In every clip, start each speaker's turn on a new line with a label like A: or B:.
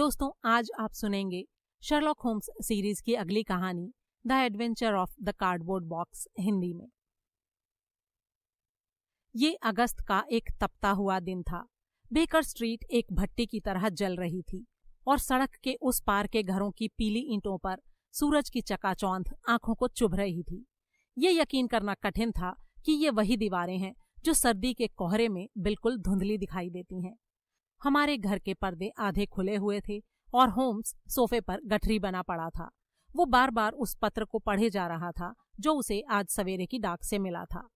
A: दोस्तों आज आप सुनेंगे शर्लॉक होम्स सीरीज की अगली कहानी the adventure of the cardboard box Hindi में ये अगस्त का एक तपता हुआ दिन था बेकर स्ट्रीट एक भट्टी की तरह जल रही थी और सड़क के उस पार के घरों की पीली ईंटों पर सूरज की चकाचौंध आंखों को चुभ रही थी ये यकीन करना कठिन था कि ये वही दीवारें हैं जो सर्दी के कोहरे में बिल्कुल धुंधली दिखाई देती हैं हमारे घर के पर्दे आधे खुले हुए थे और होम्स सोफे पर गठरी बना पड़ा था वो बार बार उस पत्र को पढ़े जा रहा था जो उसे आज सवेरे की डाक से मिला था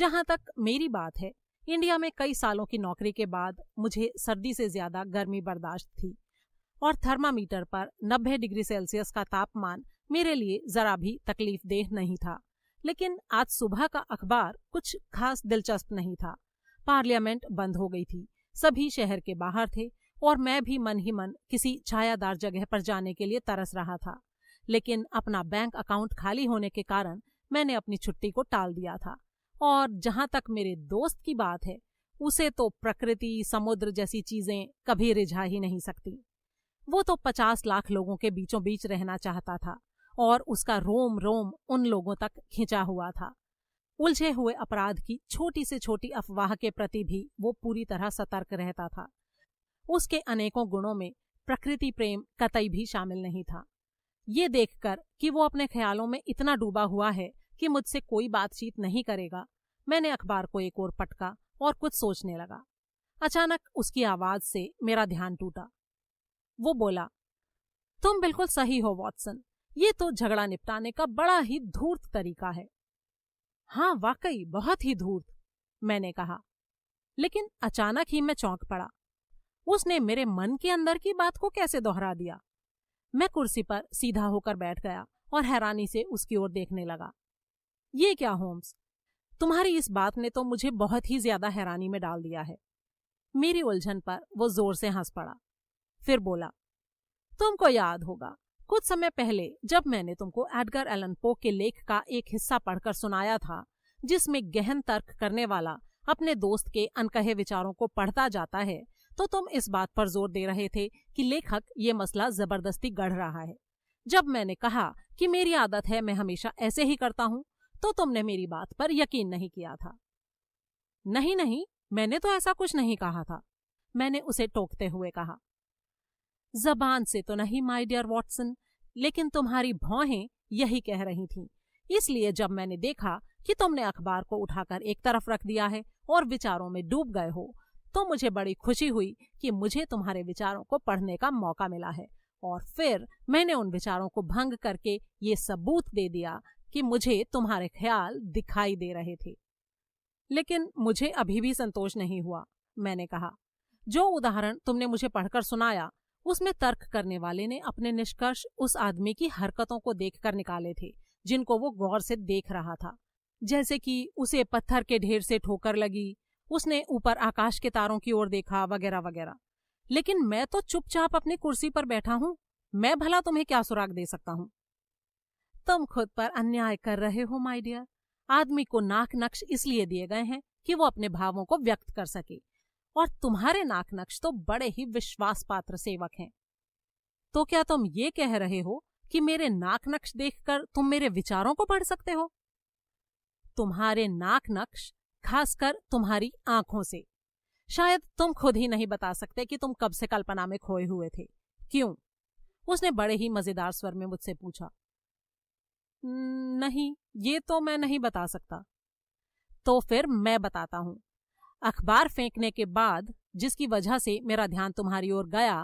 A: जहां तक मेरी बात है इंडिया में कई सालों की नौकरी के बाद मुझे सर्दी से ज्यादा गर्मी बर्दाश्त थी और थर्मामीटर पर 90 डिग्री सेल्सियस का तापमान मेरे लिए जरा भी तकलीफ देह नहीं था लेकिन आज सुबह का अखबार कुछ खास दिलचस्प नहीं था पार्लियामेंट बंद हो गई थी सभी शहर के बाहर थे और मैं भी मन ही मन किसी छायादार जगह पर जाने के लिए तरस रहा था लेकिन अपना बैंक अकाउंट खाली होने के कारण मैंने अपनी छुट्टी को टाल दिया था और जहां तक मेरे दोस्त की बात है उसे तो प्रकृति समुद्र जैसी चीजें कभी रिझा ही नहीं सकती वो तो पचास लाख लोगों के बीचों बीच रहना चाहता था और उसका रोम रोम उन लोगों तक खिंचा हुआ था उलझे हुए अपराध की छोटी से छोटी अफवाह के प्रति भी वो पूरी तरह सतर्क रहता था उसके अनेकों गुणों में प्रकृति प्रेम कतई भी शामिल नहीं था ये देखकर कि वो अपने ख्यालों में इतना डूबा हुआ है कि मुझसे कोई बातचीत नहीं करेगा मैंने अखबार को एक और पटका और कुछ सोचने लगा अचानक उसकी आवाज से मेरा ध्यान टूटा वो बोला तुम बिल्कुल सही हो वॉटसन ये तो झगड़ा निपटाने का बड़ा ही धूर्त तरीका है हाँ वाकई बहुत ही धूर्त मैंने कहा लेकिन अचानक ही मैं चौंक पड़ा उसने मेरे मन के अंदर की बात को कैसे दोहरा दिया मैं कुर्सी पर सीधा होकर बैठ गया और हैरानी से उसकी ओर देखने लगा ये क्या होम्स तुम्हारी इस बात ने तो मुझे बहुत ही ज्यादा हैरानी में डाल दिया है मेरी उलझन पर वो जोर से हंस पड़ा फिर बोला तुमको याद होगा कुछ समय पहले जब मैंने तुमको एडगर एलन पो के लेख का एक हिस्सा पढ़कर सुनाया था जिसमें गहन तर्क करने वाला अपने दोस्त के अनकहे विचारों को पढ़ता जाता है तो तुम इस बात पर जोर दे रहे थे कि लेखक ये मसला जबरदस्ती गढ़ रहा है जब मैंने कहा कि मेरी आदत है मैं हमेशा ऐसे ही करता हूँ तो तुमने मेरी बात पर यकीन नहीं किया था नहीं नहीं मैंने तो ऐसा कुछ नहीं कहा था मैंने उसे टोकते हुए कहा जबान से तो नहीं माय डियर वॉटसन लेकिन तुम्हारी भौहें यही कह रही थीं इसलिए जब मैंने देखा कि तुमने अखबार को उठाकर एक तरफ रख दिया है और विचारों में डूब गए हो तो मुझे बड़ी खुशी हुई कि मुझे तुम्हारे विचारों को पढ़ने का मौका मिला है और फिर मैंने उन विचारों को भंग करके ये सबूत दे दिया कि मुझे तुम्हारे ख्याल दिखाई दे रहे थे लेकिन मुझे अभी भी संतोष नहीं हुआ मैंने कहा जो उदाहरण तुमने मुझे पढ़कर सुनाया उसमें तर्क करने वाले ने अपने निष्कर्ष उस आदमी की हरकतों को देखकर निकाले थे जिनको वो गौर से देख रहा था जैसे कि उसे पत्थर के ढेर से ठोकर लगी उसने ऊपर आकाश के तारों की ओर देखा वगैरह वगैरह लेकिन मैं तो चुपचाप अपनी कुर्सी पर बैठा हूं मैं भला तुम्हें क्या सुराग दे सकता हूं तुम खुद पर अन्याय कर रहे हो माय डियर आदमी को नाक नक्श इसलिए दिए गए हैं कि वो अपने भावों को व्यक्त कर सके और तुम्हारे नाकनक्श तो बड़े ही विश्वास पात्र सेवक हैं तो क्या तुम ये कह रहे हो कि मेरे नाकनक्श देखकर तुम मेरे विचारों को पढ़ सकते हो तुम्हारे नाकनक्श खासकर तुम्हारी आंखों से शायद तुम खुद ही नहीं बता सकते कि तुम कब से कल्पना में खोए हुए थे क्यों उसने बड़े ही मजेदार स्वर में मुझसे पूछा नहीं ये तो मैं नहीं बता सकता तो फिर मैं बताता हूं अखबार फेंकने के बाद जिसकी वजह से मेरा ध्यान तुम्हारी ओर गया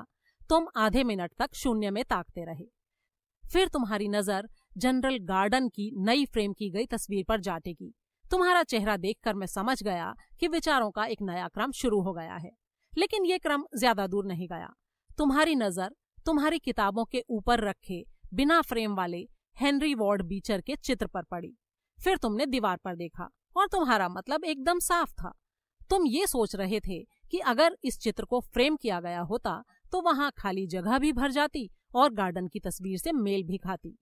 A: तुम आधे मिनट तक शून्य में ताकते रहे फिर तुम्हारी नजर जनरल गार्डन की नई फ्रेम की गई तस्वीर पर जाटेगी तुम्हारा चेहरा देखकर मैं समझ गया कि विचारों का एक नया क्रम शुरू हो गया है लेकिन ये क्रम ज्यादा दूर नहीं गया तुम्हारी नजर तुम्हारी किताबों के ऊपर रखे बिना फ्रेम वाले हेनरी वार्ड बीचर के चित्र पर पड़ी फिर तुमने दीवार पर देखा और तुम्हारा मतलब एकदम साफ था तुम ये सोच रहे थे कि अगर इस चित्र को फ्रेम किया गया होता तो वहां खाली जगह भी भर जाती और गार्डन की तस्वीर से मेल भी खाती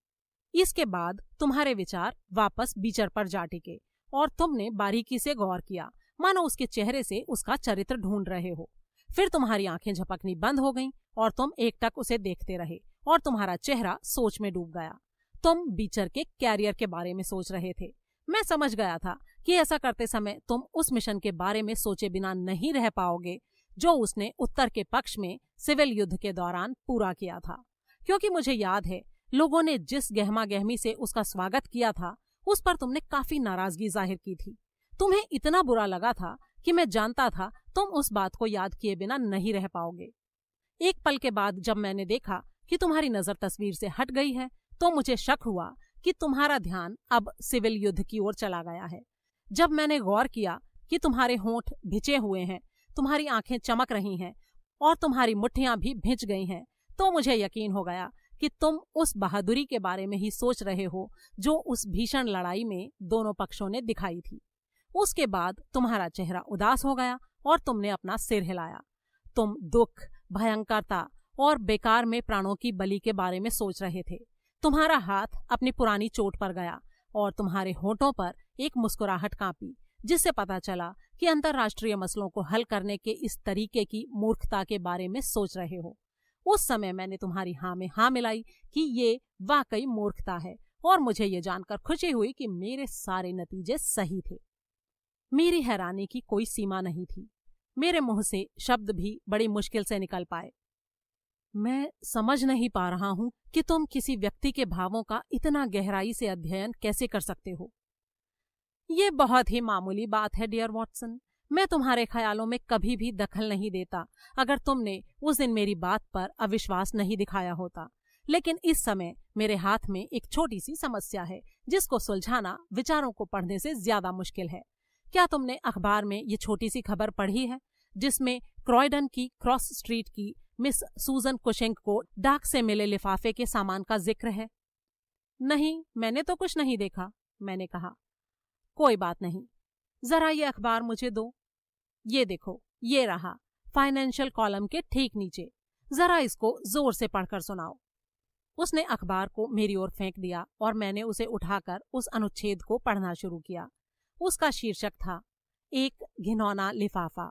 A: इसके बाद तुम्हारे विचार वापस बीचर पर जा टिके और तुमने बारीकी से गौर किया मानो उसके चेहरे से उसका चरित्र ढूंढ रहे हो फिर तुम्हारी आंखें झपकनी बंद हो गईं और तुम एकटक उसे देखते रहे और तुम्हारा चेहरा सोच में डूब गया तुम बीचर के कैरियर के बारे में सोच रहे थे मैं समझ गया था कि ऐसा करते समय तुम उस मिशन के बारे में सोचे बिना नहीं रह पाओगे जो उसने उत्तर के पक्ष में सिविल युद्ध के दौरान पूरा किया था क्योंकि मुझे याद है लोगों ने जिस गहमा गहमी से उसका स्वागत किया था उस पर तुमने काफी नाराजगी जाहिर की थी तुम्हें इतना बुरा लगा था कि मैं जानता था तुम उस बात को याद किए बिना नहीं रह पाओगे एक पल के बाद जब मैंने देखा कि तुम्हारी नजर तस्वीर से हट गई है तो मुझे शक हुआ कि तुम्हारा ध्यान अब सिविल युद्ध की ओर चला गया है जब मैंने गौर किया कि तुम्हारे होंठ भिचे हुए हैं तुम्हारी आंखें चमक रही हैं और तुम्हारी मुठ्ठियां भी भिंच गई हैं तो मुझे यकीन हो गया कि तुम उस बहादुरी के बारे में ही सोच रहे हो जो उस भीषण लड़ाई में दोनों पक्षों ने दिखाई थी उसके बाद तुम्हारा चेहरा उदास हो गया और तुमने अपना सिर हिलाया तुम दुख भयंकरता और बेकार में प्राणों की बलि के बारे में सोच रहे थे तुम्हारा हाथ अपनी पुरानी चोट पर गया और तुम्हारे होठों पर एक मुस्कुराहट कांपी जिससे पता चला कि अंतर्राष्ट्रीय मसलों को हल करने के इस तरीके की मूर्खता के बारे में सोच रहे हो उस समय मैंने तुम्हारी हाँ में हाँ मिलाई कि ये वाकई मूर्खता है और मुझे ये जानकर खुशी हुई कि मेरे सारे नतीजे सही थे मेरी हैरानी की कोई सीमा नहीं थी मेरे मुंह से शब्द भी बड़ी मुश्किल से निकल पाए मैं समझ नहीं पा रहा हूं कि तुम किसी व्यक्ति के भावों का इतना गहराई से अध्ययन कैसे कर सकते हो ये बहुत ही मामूली बात है डियर वॉटसन मैं तुम्हारे ख्यालों में कभी भी दखल नहीं देता अगर तुमने उस दिन मेरी बात पर अविश्वास नहीं दिखाया होता लेकिन इस समय मेरे हाथ में एक छोटी सी समस्या है जिसको सुलझाना विचारों को पढ़ने से ज्यादा मुश्किल है क्या तुमने अखबार में ये छोटी सी खबर पढ़ी है जिसमें क्रॉयडन की क्रॉस स्ट्रीट की मिस सूजन कुशिंग को डाक से मिले लिफाफे के सामान का जिक्र है नहीं मैंने तो कुछ नहीं देखा मैंने कहा कोई बात नहीं जरा ये अखबार मुझे दो ये देखो ये रहा फाइनेंशियल कॉलम के ठीक नीचे जरा इसको जोर से पढ़कर सुनाओ उसने अखबार को मेरी ओर फेंक दिया और मैंने उसे उठाकर उस अनुच्छेद को पढ़ना शुरू किया उसका शीर्षक था एक घिनौना लिफाफा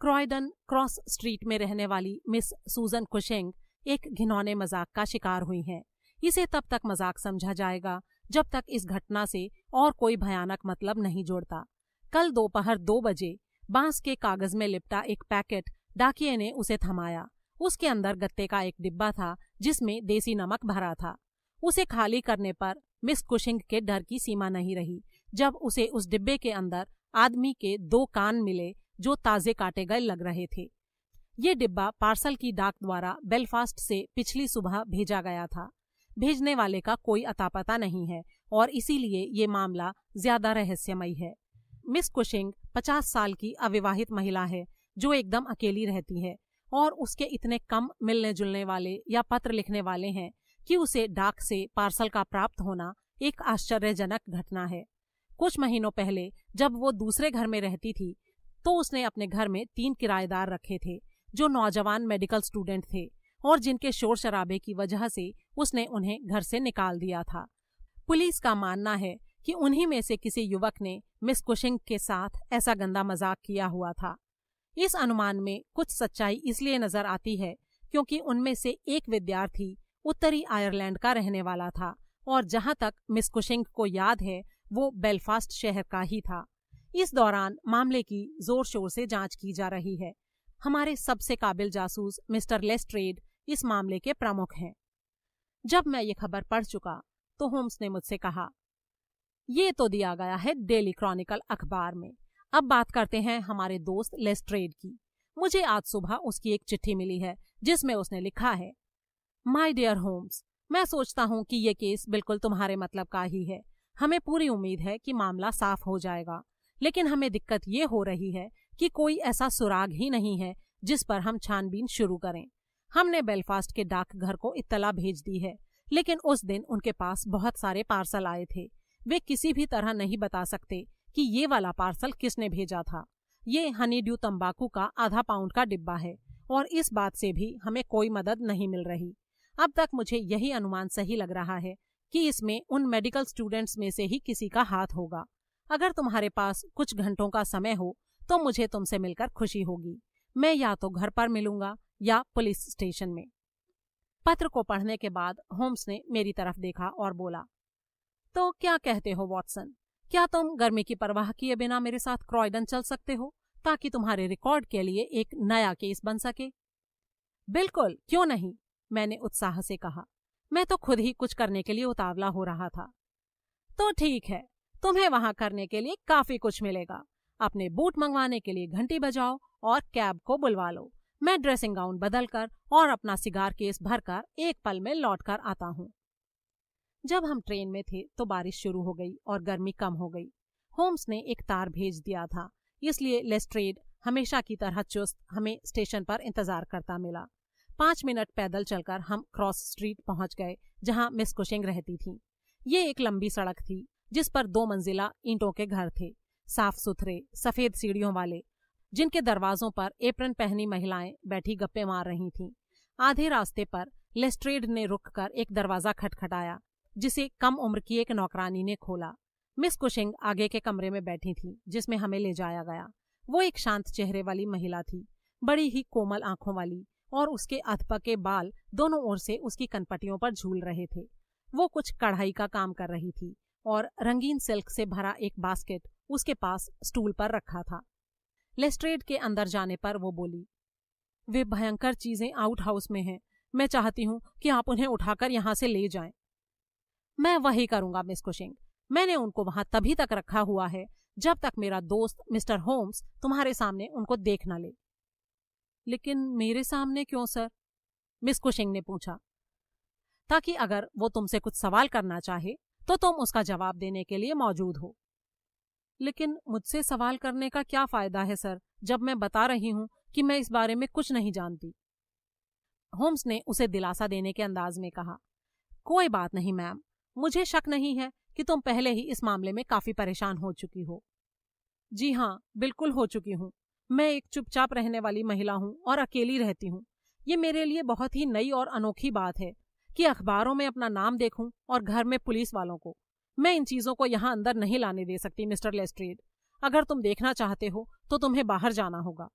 A: क्रॉयडन क्रॉस स्ट्रीट में रहने वाली मिस सूजन कुशेंग एक घिनौने मजाक का शिकार हुई हैं इसे तब तक मजाक समझा जाएगा जब तक इस घटना से और कोई भयानक मतलब नहीं जोड़ता कल दोपहर दो बजे बांस के कागज में लिपटा एक पैकेट डाकिये ने उसे थमाया उसके अंदर गत्ते का एक डिब्बा था जिसमें देसी नमक भरा था उसे खाली करने पर मिस कुशिंग के डर की सीमा नहीं रही जब उसे उस डिब्बे के अंदर आदमी के दो कान मिले जो ताजे काटे गए लग रहे थे ये डिब्बा पार्सल की डाक द्वारा बेलफास्ट से पिछली सुबह भेजा गया था भेजने वाले का कोई अतापता नहीं है और इसीलिए ये मामला ज्यादा रहस्यमयी है मिस कुशिंग पचास साल की अविवाहित महिला है जो एकदम अकेली रहती है और उसके इतने कम मिलने जुलने वाले या पत्र लिखने वाले हैं कि उसे डाक से पार्सल का प्राप्त होना एक आश्चर्यजनक घटना है कुछ महीनों पहले जब वो दूसरे घर में रहती थी तो उसने अपने घर में तीन किराएदार रखे थे जो नौजवान मेडिकल स्टूडेंट थे और जिनके शोर शराबे की वजह से उसने उन्हें घर से निकाल दिया था पुलिस का मानना है कि उन्हीं में से किसी युवक ने मिस कुशिंग के साथ ऐसा गंदा मजाक किया हुआ था इस अनुमान में कुछ सच्चाई इसलिए नजर आती है क्योंकि उनमें से एक विद्यार्थी उत्तरी आयरलैंड का रहने वाला था और जहां तक मिस कुशिंग को याद है वो बेलफास्ट शहर का ही था इस दौरान मामले की जोर शोर से जांच की जा रही है हमारे सबसे काबिल जासूस मिस्टर लेस्ट्रेड इस मामले के प्रमुख हैं जब मैं ये खबर पढ़ चुका तो होम्स ने मुझसे कहा ये तो दिया गया है डेली क्रॉनिकल अखबार में अब बात करते हैं हमारे दोस्त लेस्ट्रेड की मुझे आज सुबह उसकी एक चिट्ठी मिली है जिसमें उसने लिखा है माई डियर होम्स मैं सोचता हूँ कि ये केस बिल्कुल तुम्हारे मतलब का ही है हमें पूरी उम्मीद है कि मामला साफ हो जाएगा लेकिन हमें दिक्कत ये हो रही है कि कोई ऐसा सुराग ही नहीं है जिस पर हम छानबीन शुरू करें हमने बेलफास्ट के डाकघर को इत्तला भेज दी है लेकिन उस दिन उनके पास बहुत सारे पार्सल आए थे वे किसी भी तरह नहीं बता सकते कि ये वाला पार्सल किसने भेजा था ये हनी ड्यू तम्बाकू का आधा पाउंड का डिब्बा है और इस बात से भी हमें कोई मदद नहीं मिल रही अब तक मुझे यही अनुमान सही लग रहा है कि इसमें उन मेडिकल स्टूडेंट्स में से ही किसी का हाथ होगा अगर तुम्हारे पास कुछ घंटों का समय हो तो मुझे तुमसे मिलकर खुशी होगी मैं या तो घर पर मिलूंगा या पुलिस स्टेशन में पत्र को पढ़ने के बाद होम्स ने मेरी तरफ देखा और बोला तो क्या कहते हो वॉटसन क्या तुम गर्मी की परवाह किए बिना मेरे साथ क्रॉयडन चल सकते हो ताकि तुम्हारे रिकॉर्ड के लिए एक नया केस बन सके बिल्कुल क्यों नहीं मैंने उत्साह से कहा मैं तो खुद ही कुछ करने के लिए उतावला हो रहा था तो ठीक है तुम्हें वहां करने के लिए काफी कुछ मिलेगा अपने बूट मंगवाने के लिए घंटी बजाओ और कैब को बुलवा लो मैं ड्रेसिंग गाउन बदलकर और अपना सिगार केस भरकर एक पल में लौट कर आता हूँ जब हम ट्रेन में थे तो बारिश शुरू हो गई और गर्मी कम हो गई होम्स ने एक तार भेज दिया था इसलिए लेस्ट्रेड हमेशा की तरह चुस्त हमें स्टेशन पर इंतजार करता मिला पांच मिनट पैदल चलकर हम क्रॉस स्ट्रीट पहुंच गए जहां मिस कुशिंग रहती थी ये एक लंबी सड़क थी जिस पर दो मंजिला ईंटों के घर थे साफ सुथरे सफेद सीढ़ियों वाले जिनके दरवाजों पर एप्रन पहनी महिलाएं बैठी गप्पे मार रही थीं आधे रास्ते पर लेस्ट्रेड ने रुककर एक दरवाजा खटखटाया जिसे कम उम्र की एक नौकरानी ने खोला मिस कुशिंग आगे के कमरे में बैठी थी जिसमें हमें ले जाया गया वो एक शांत चेहरे वाली महिला थी बड़ी ही कोमल आंखों वाली और उसके अधपके बाल दोनों ओर से उसकी कनपटियों पर झूल रहे थे वो कुछ कढ़ाई का काम कर रही थी और रंगीन सिल्क से भरा एक बास्केट उसके पास स्टूल पर रखा था लेस्ट्रेड के अंदर जाने पर वो बोली वे भयंकर चीजें आउट हाउस में हैं मैं चाहती हूं कि आप उन्हें उठाकर यहां से ले जाएं मैं वही करूंगा मिस कुशिंग मैंने उनको वहां तभी तक रखा हुआ है जब तक मेरा दोस्त मिस्टर होम्स तुम्हारे सामने उनको देख ना ले लेकिन मेरे सामने क्यों सर मिस कुशिंग ने पूछा ताकि अगर वो तुमसे कुछ सवाल करना चाहे तो तुम उसका जवाब देने के लिए मौजूद हो लेकिन मुझसे सवाल करने का क्या फायदा है सर जब मैं बता रही हूं कि मैं इस बारे में कुछ नहीं जानती होम्स ने उसे दिलासा देने के अंदाज में कहा कोई बात नहीं मैम मुझे शक नहीं है कि तुम पहले ही इस मामले में काफी परेशान हो चुकी हो जी हाँ बिल्कुल हो चुकी हूँ मैं एक चुपचाप रहने वाली महिला हूँ और अकेली रहती हूँ ये मेरे लिए बहुत ही नई और अनोखी बात है कि अखबारों में अपना नाम देखूं और घर में पुलिस वालों को मैं इन चीजों को यहाँ अंदर नहीं लाने दे सकती मिस्टर लेस्ट्रेड अगर तुम देखना चाहते हो तो तुम्हें बाहर जाना होगा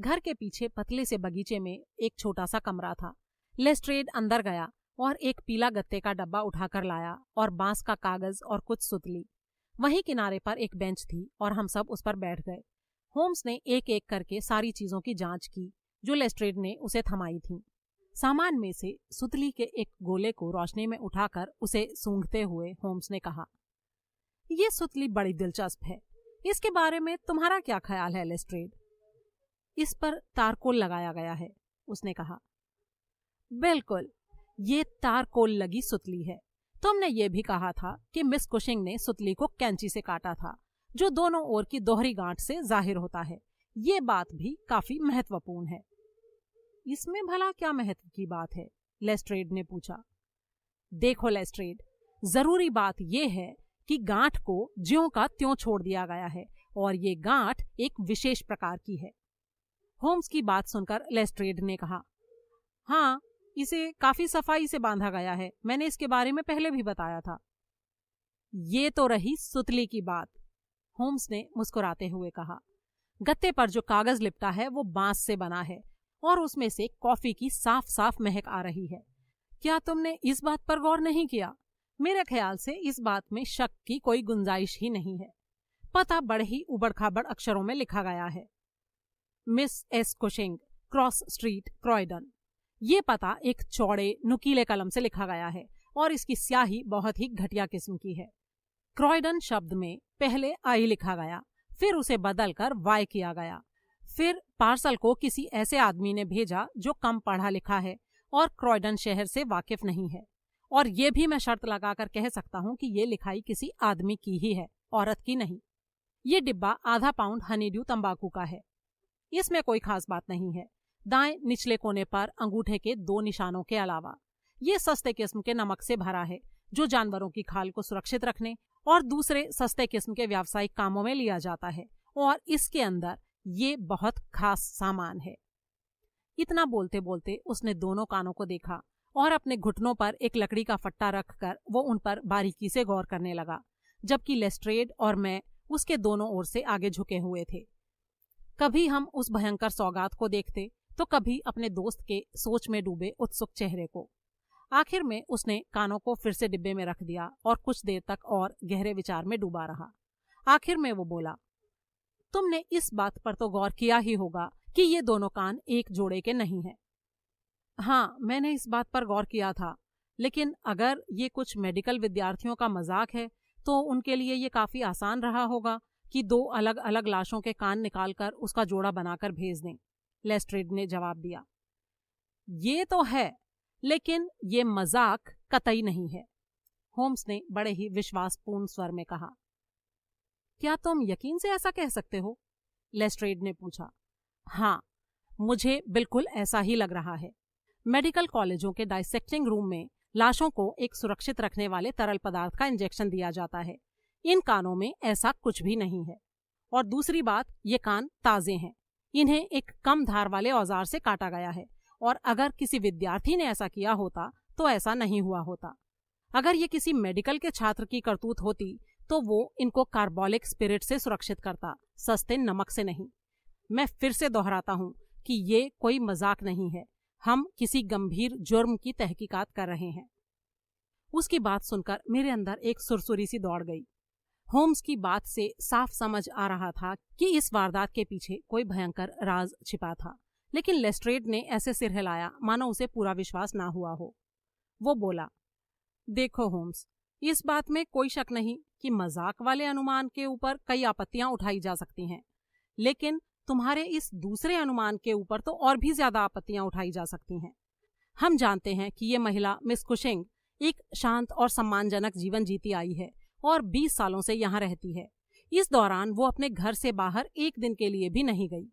A: घर के पीछे पतले से बगीचे में एक छोटा सा कमरा था लेस्ट्रेड अंदर गया और एक पीला गत्ते का डब्बा उठाकर लाया और बांस का कागज और कुछ सुतली वहीं किनारे पर एक बेंच थी और हम सब उस पर बैठ गए होम्स ने एक एक करके सारी चीजों की जांच की जो लेस्ट्रेड ने उसे थमाई थी सामान में से सुतली के एक गोले को रोशनी में उठाकर उसे सूंघते हुए होम्स ने कहा यह सुतली बड़ी दिलचस्प है इसके बारे में तुम्हारा क्या ख्याल है लेस्ट्रेड इस पर तारकोल लगाया गया है उसने कहा बिल्कुल ये तारकोल लगी सुतली है तुमने ये भी कहा था कि मिस कुशिंग ने सुतली को कैंची से काटा था जो दोनों ओर की दोहरी गांठ से जाहिर होता है ये बात भी काफी महत्वपूर्ण है इसमें भला क्या महत्व की बात है लेस्ट्रेड ने पूछा देखो लेस्ट्रेड जरूरी बात यह है कि गांठ को ज्यो का त्यों छोड़ दिया गया है और ये गांठ एक विशेष प्रकार की है होम्स की बात सुनकर लेस्ट्रेड ने कहा हाँ इसे काफी सफाई से बांधा गया है मैंने इसके बारे में पहले भी बताया था ये तो रही सुतली की बात होम्स ने मुस्कुराते हुए कहा गत्ते पर जो कागज लिपटा है वो बांस से बना है और उसमें से कॉफी की साफ साफ महक आ रही है क्या तुमने इस बात पर गौर नहीं किया मेरे ख्याल से इस बात में शक की कोई गुंजाइश ही नहीं है पता बड़े ही उबड़ खाबड़ अक्षरों में लिखा गया है miss S Cushing cross street Croydon ये पता एक चौड़े नुकीले कलम से लिखा गया है और इसकी स्याही बहुत ही घटिया किस्म की है क्रॉयडन शब्द में पहले आई लिखा गया फिर उसे बदलकर वाई किया गया फिर पार्सल को किसी ऐसे आदमी ने भेजा जो कम पढ़ा लिखा है और क्रॉयडन शहर से वाकिफ नहीं है और ये भी मैं शर्त लगाकर कह सकता हूँ कि ये लिखाई किसी आदमी की ही है औरत की नहीं ये डिब्बा आधा पाउंड हनीड्यू तंबाकू का है इसमें कोई खास बात नहीं है दाएं निचले कोने पर अंगूठे के दो निशानों के अलावा ये सस्ते किस्म के नमक से भरा है जो जानवरों की खाल को सुरक्षित रखने और दूसरे सस्ते किस्म के व्यावसायिक कामों में लिया जाता है और इसके अंदर ये बहुत खास सामान है इतना बोलते बोलते उसने दोनों कानों को देखा और अपने घुटनों पर एक लकड़ी का फट्टा रखकर वो उन पर बारीकी से गौर करने लगा जबकि लेस्ट्रेड और मैं उसके दोनों ओर से आगे झुके हुए थे कभी हम उस भयंकर सौगात को देखते तो कभी अपने दोस्त के सोच में डूबे उत्सुक चेहरे को आखिर में उसने कानों को फिर से डिब्बे में रख दिया और कुछ देर तक और गहरे विचार में डूबा रहा आखिर में वो बोला तुमने इस बात पर तो गौर किया ही होगा कि ये दोनों कान एक जोड़े के नहीं हैं। हाँ मैंने इस बात पर गौर किया था लेकिन अगर ये कुछ मेडिकल विद्यार्थियों का मजाक है तो उनके लिए ये काफी आसान रहा होगा कि दो अलग अलग लाशों के कान निकालकर उसका जोड़ा बनाकर भेज दें लेस्ट्रेड ने जवाब दिया ये तो है लेकिन ये मजाक कतई नहीं है होम्स ने बड़े ही विश्वासपूर्ण स्वर में कहा क्या तुम यकीन से ऐसा कह सकते हो लेस्ट्रेड ने पूछा हाँ मुझे बिल्कुल ऐसा ही लग रहा है मेडिकल कॉलेजों के डाइसेक्टिंग रूम में लाशों को एक सुरक्षित रखने वाले तरल पदार्थ का इंजेक्शन दिया जाता है इन कानों में ऐसा कुछ भी नहीं है और दूसरी बात ये कान ताज़े हैं इन्हें एक कम धार वाले औजार से काटा गया है और अगर किसी विद्यार्थी ने ऐसा किया होता तो ऐसा नहीं हुआ होता अगर ये किसी मेडिकल के छात्र की करतूत होती तो वो इनको कार्बोलिक स्पिरिट से सुरक्षित करता सस्ते नमक से नहीं मैं फिर से दोहराता हूँ कि ये कोई मजाक नहीं है हम किसी गंभीर जुर्म की तहकीकात कर रहे हैं उसकी बात सुनकर मेरे अंदर एक सुरसुरी सी दौड़ गई होम्स की बात से साफ समझ आ रहा था कि इस वारदात के पीछे कोई भयंकर राज छिपा था लेकिन लेस्ट्रेड ने ऐसे सिर हिलाया मानो उसे पूरा विश्वास ना हुआ हो वो बोला देखो होम्स इस बात में कोई शक नहीं कि मजाक वाले अनुमान के ऊपर कई आपत्तियां उठाई जा सकती हैं लेकिन तुम्हारे इस दूसरे अनुमान के ऊपर तो और भी ज्यादा आपत्तियां उठाई जा सकती हैं हम जानते हैं कि ये महिला मिस कुशिंग एक शांत और सम्मानजनक जीवन जीती आई है और 20 सालों से यहाँ रहती है इस दौरान वो अपने घर से बाहर एक दिन के लिए भी नहीं गई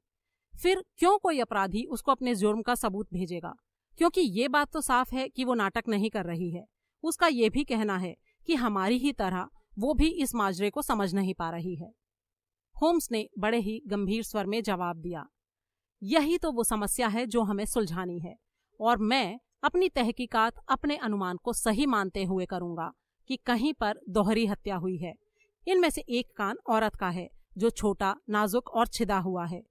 A: फिर क्यों कोई अपराधी उसको अपने जुर्म का सबूत भेजेगा क्योंकि ये बात तो साफ है कि वो नाटक नहीं कर रही है उसका ये भी कहना है कि हमारी ही तरह वो भी इस माजरे को समझ नहीं पा रही है होम्स ने बड़े ही गंभीर स्वर में जवाब दिया यही तो वो समस्या है जो हमें सुलझानी है और मैं अपनी तहकीकात अपने अनुमान को सही मानते हुए करूंगा कि कहीं पर दोहरी हत्या हुई है इनमें से एक कान औरत का है जो छोटा नाजुक और छिदा हुआ है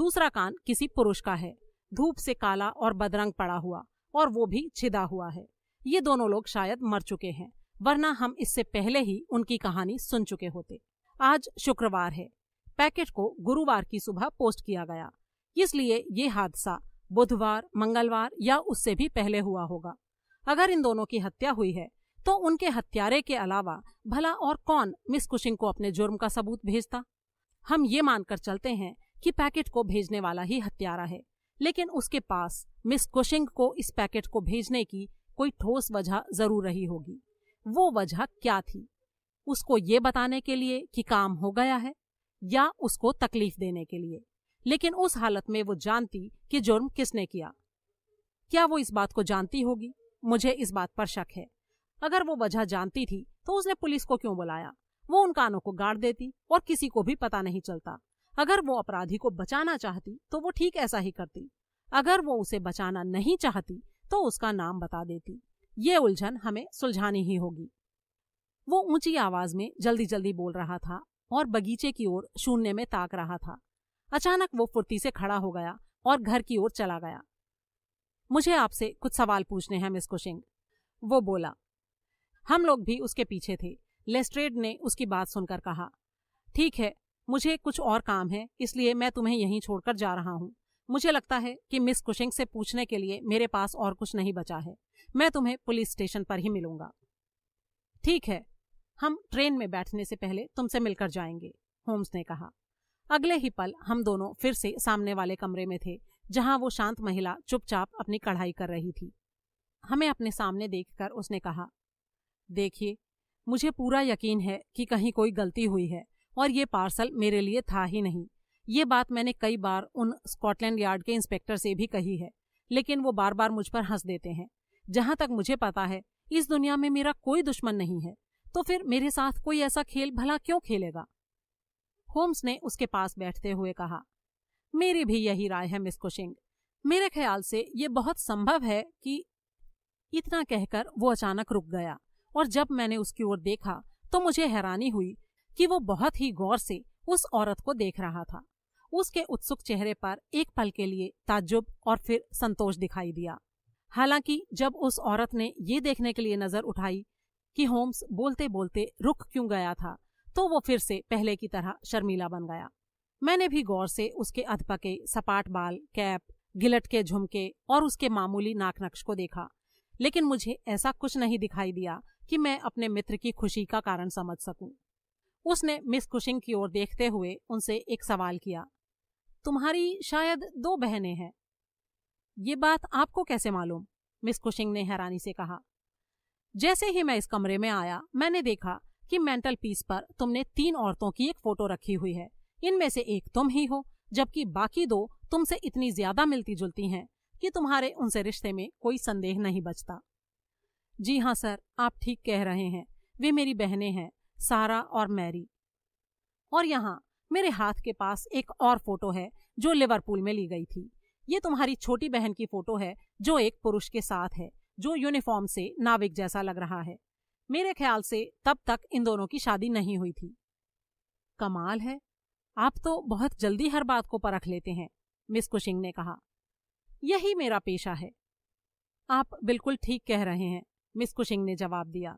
A: दूसरा कान किसी पुरुष का है धूप से काला और बदरंग पड़ा हुआ और वो भी छिदा हुआ है ये दोनों लोग शायद मर चुके हैं वरना हम इससे पहले ही उनकी कहानी सुन चुके होते आज शुक्रवार है पैकेट को गुरुवार की सुबह पोस्ट किया गया इसलिए ये हादसा बुधवार मंगलवार या उससे भी पहले हुआ होगा अगर इन दोनों की हत्या हुई है तो उनके हत्यारे के अलावा भला और कौन मिस कुशिंग को अपने जुर्म का सबूत भेजता हम ये मानकर चलते हैं कि पैकेट को भेजने वाला ही हत्यारा है लेकिन उसके पास मिस कुशिंग को इस पैकेट को भेजने की कोई ठोस वजह जरूर रही होगी वो वजह क्या थी उसको ये बताने के लिए कि काम हो गया है या उसको तकलीफ देने के लिए लेकिन उस हालत में वो जानती कि जुर्म किसने किया क्या वो इस बात को जानती होगी मुझे इस बात पर शक है अगर वो वजह जानती थी तो उसने पुलिस को क्यों बुलाया वो उन कानों को गाड़ देती और किसी को भी पता नहीं चलता अगर वो अपराधी को बचाना चाहती तो वो ठीक ऐसा ही करती अगर वो उसे बचाना नहीं चाहती तो उसका नाम बता देती ये उलझन हमें सुलझानी ही होगी वो ऊंची आवाज में जल्दी जल्दी बोल रहा था और बगीचे की ओर शून्य में ताक रहा था अचानक वो फुर्ती से खड़ा हो गया और घर की ओर चला गया मुझे आपसे कुछ सवाल पूछने हैं मिस कुशिंग वो बोला हम लोग भी उसके पीछे थे लेस्ट्रेड ने उसकी बात सुनकर कहा ठीक है मुझे कुछ और काम है इसलिए मैं तुम्हें यहीं छोड़कर जा रहा हूँ मुझे लगता है कि मिस कुशिंग से पूछने के लिए मेरे पास और कुछ नहीं बचा है मैं तुम्हें पुलिस स्टेशन पर ही मिलूंगा ठीक है हम ट्रेन में बैठने से पहले तुमसे मिलकर जाएंगे होम्स ने कहा अगले ही पल हम दोनों फिर से सामने वाले कमरे में थे जहां वो शांत महिला चुपचाप अपनी कढ़ाई कर रही थी हमें अपने सामने देखकर उसने कहा देखिए मुझे पूरा यकीन है कि कहीं कोई गलती हुई है और ये पार्सल मेरे लिए था ही नहीं ये बात मैंने कई बार उन स्कॉटलैंड यार्ड के इंस्पेक्टर से भी कही है लेकिन वो बार बार मुझ पर हंस देते हैं जहां तक मुझे पता है इस दुनिया में मेरा कोई दुश्मन नहीं है तो फिर मेरे साथ कोई ऐसा खेल भला क्यों खेलेगा होम्स ने उसके पास बैठते हुए कहा मेरी भी यही राय है मिस कुशिंग मेरे ख्याल से ये बहुत संभव है कि इतना कहकर वो अचानक रुक गया और जब मैंने उसकी ओर देखा तो मुझे हैरानी हुई कि वो बहुत ही गौर से उस औरत को देख रहा था उसके उत्सुक चेहरे पर एक पल के लिए ताज्जुब और फिर संतोष दिखाई दिया हालांकि जब उस औरत ने ये देखने के लिए नजर उठाई कि होम्स बोलते बोलते रुक क्यों गया था तो वो फिर से पहले की तरह शर्मीला बन गया मैंने भी गौर से उसके अधपके सपाट बाल कैप गिलट के झुमके और उसके मामूली नाक नक्श को देखा लेकिन मुझे ऐसा कुछ नहीं दिखाई दिया कि मैं अपने मित्र की खुशी का कारण समझ सकूं उसने मिस कुशिंग की ओर देखते हुए उनसे एक सवाल किया तुम्हारी शायद दो बहनें हैं ये बात आपको कैसे मालूम मिस कुशिंग ने हैरानी से कहा जैसे ही मैं इस कमरे में आया मैंने देखा कि मेंटल पीस पर तुमने तीन औरतों की एक फोटो रखी हुई है इनमें से एक तुम ही हो जबकि बाकी दो तुमसे इतनी ज्यादा मिलती जुलती हैं कि तुम्हारे उनसे रिश्ते में कोई संदेह नहीं बचता जी हाँ सर आप ठीक कह रहे हैं वे मेरी बहनें हैं सारा और मैरी और यहाँ मेरे हाथ के पास एक और फोटो है जो लिवरपूल में ली गई थी ये तुम्हारी छोटी बहन की फोटो है जो एक पुरुष के साथ है जो यूनिफॉर्म से नाविक जैसा लग रहा है मेरे ख्याल से तब तक इन दोनों की शादी नहीं हुई थी कमाल है आप तो बहुत जल्दी हर बात को परख लेते हैं मिस कुशिंग ने कहा यही मेरा पेशा है आप बिल्कुल ठीक कह रहे हैं मिस कुशिंग ने जवाब दिया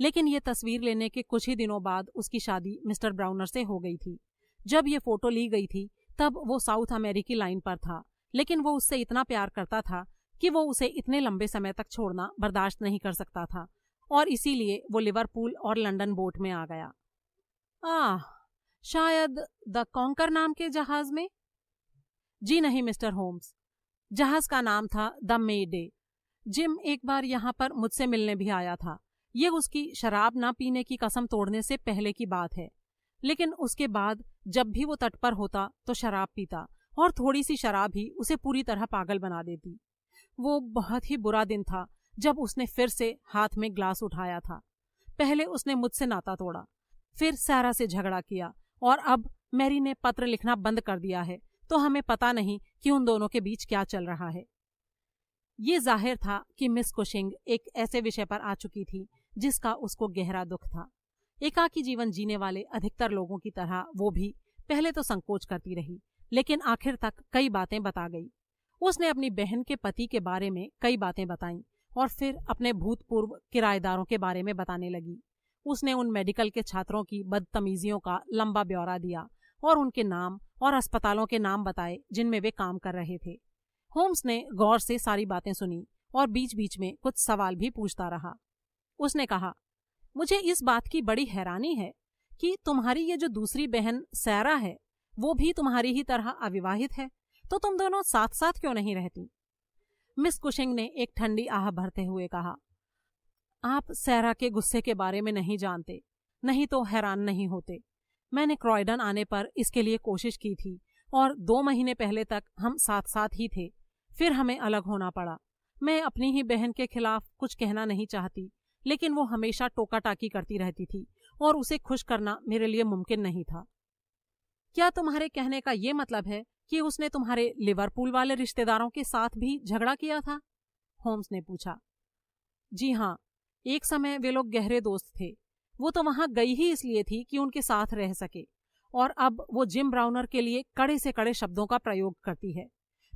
A: लेकिन ये तस्वीर लेने के कुछ ही दिनों बाद उसकी शादी मिस्टर ब्राउनर से हो गई थी जब ये फोटो ली गई थी तब वो साउथ अमेरिकी लाइन पर था लेकिन वो उससे इतना प्यार करता था कि वो उसे इतने लंबे समय तक छोड़ना बर्दाश्त नहीं कर सकता था और इसीलिए वो लिवरपूल और लंदन बोट में आ गया आह शायद द कॉन्कर नाम के जहाज में जी नहीं मिस्टर होम्स जहाज का नाम था द मे डे जिम एक बार यहाँ पर मुझसे मिलने भी आया था ये उसकी शराब ना पीने की कसम तोड़ने से पहले की बात है लेकिन उसके बाद जब भी वो तट पर होता तो शराब पीता और थोड़ी सी शराब ही उसे पूरी तरह पागल बना देती वो बहुत ही बुरा दिन था जब उसने फिर से हाथ में ग्लास उठाया था पहले उसने मुझसे नाता तोड़ा फिर सारा से झगड़ा किया और अब मैरी ने पत्र लिखना बंद कर दिया है तो हमें पता नहीं कि उन दोनों के बीच क्या चल रहा है ये जाहिर था कि मिस कुशिंग एक ऐसे विषय पर आ चुकी थी जिसका उसको गहरा दुख था एकाकी जीवन जीने वाले अधिकतर लोगों की तरह वो भी पहले तो संकोच करती रही लेकिन आखिर तक कई बातें बता गई उसने अपनी बहन के पति के बारे में कई बातें बताई और फिर अपने भूतपूर्व किराएदारों के बारे में बताने लगी उसने उन मेडिकल के छात्रों की बदतमीजियों का लंबा ब्यौरा दिया और उनके नाम और अस्पतालों के नाम बताए जिनमें वे काम कर रहे थे होम्स ने गौर से सारी बातें सुनी और बीच बीच में कुछ सवाल भी पूछता रहा उसने कहा मुझे इस बात की बड़ी हैरानी है कि तुम्हारी ये जो दूसरी बहन सैरा है वो भी तुम्हारी ही तरह अविवाहित है तो तुम दोनों साथ साथ क्यों नहीं रहती मिस कुशिंग ने एक ठंडी आह भरते हुए कहा आप सैरा के गुस्से के बारे में नहीं जानते नहीं तो हैरान नहीं होते मैंने क्रॉयडन आने पर इसके लिए कोशिश की थी और दो महीने पहले तक हम साथ साथ ही थे फिर हमें अलग होना पड़ा मैं अपनी ही बहन के खिलाफ कुछ कहना नहीं चाहती लेकिन वो हमेशा टोकाटाकी करती रहती थी और उसे खुश करना मेरे लिए मुमकिन नहीं था क्या तुम्हारे कहने का ये मतलब है कि उसने तुम्हारे लिवरपूल वाले रिश्तेदारों के साथ भी झगड़ा किया था होम्स ने पूछा जी हाँ एक समय वे लोग गहरे दोस्त थे वो तो वहां गई ही इसलिए थी कि उनके साथ रह सके और अब वो जिम ब्राउनर के लिए कड़े से कड़े शब्दों का प्रयोग करती है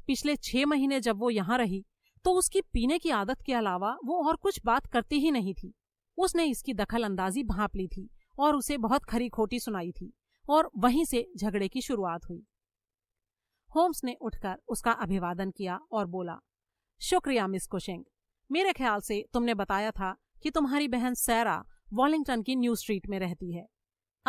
A: पिछले छह महीने जब वो यहां रही तो उसकी पीने की आदत के अलावा वो और कुछ बात करती ही नहीं थी उसने इसकी दखल अंदाजी भाप ली थी और उसे बहुत खरी खोटी सुनाई थी और वहीं से झगड़े की शुरुआत हुई होम्स ने उठकर उसका अभिवादन किया और बोला शुक्रिया मिस कुशिंग मेरे ख्याल से तुमने बताया था कि तुम्हारी बहन सैरा वॉलिंगटन की न्यू स्ट्रीट में रहती है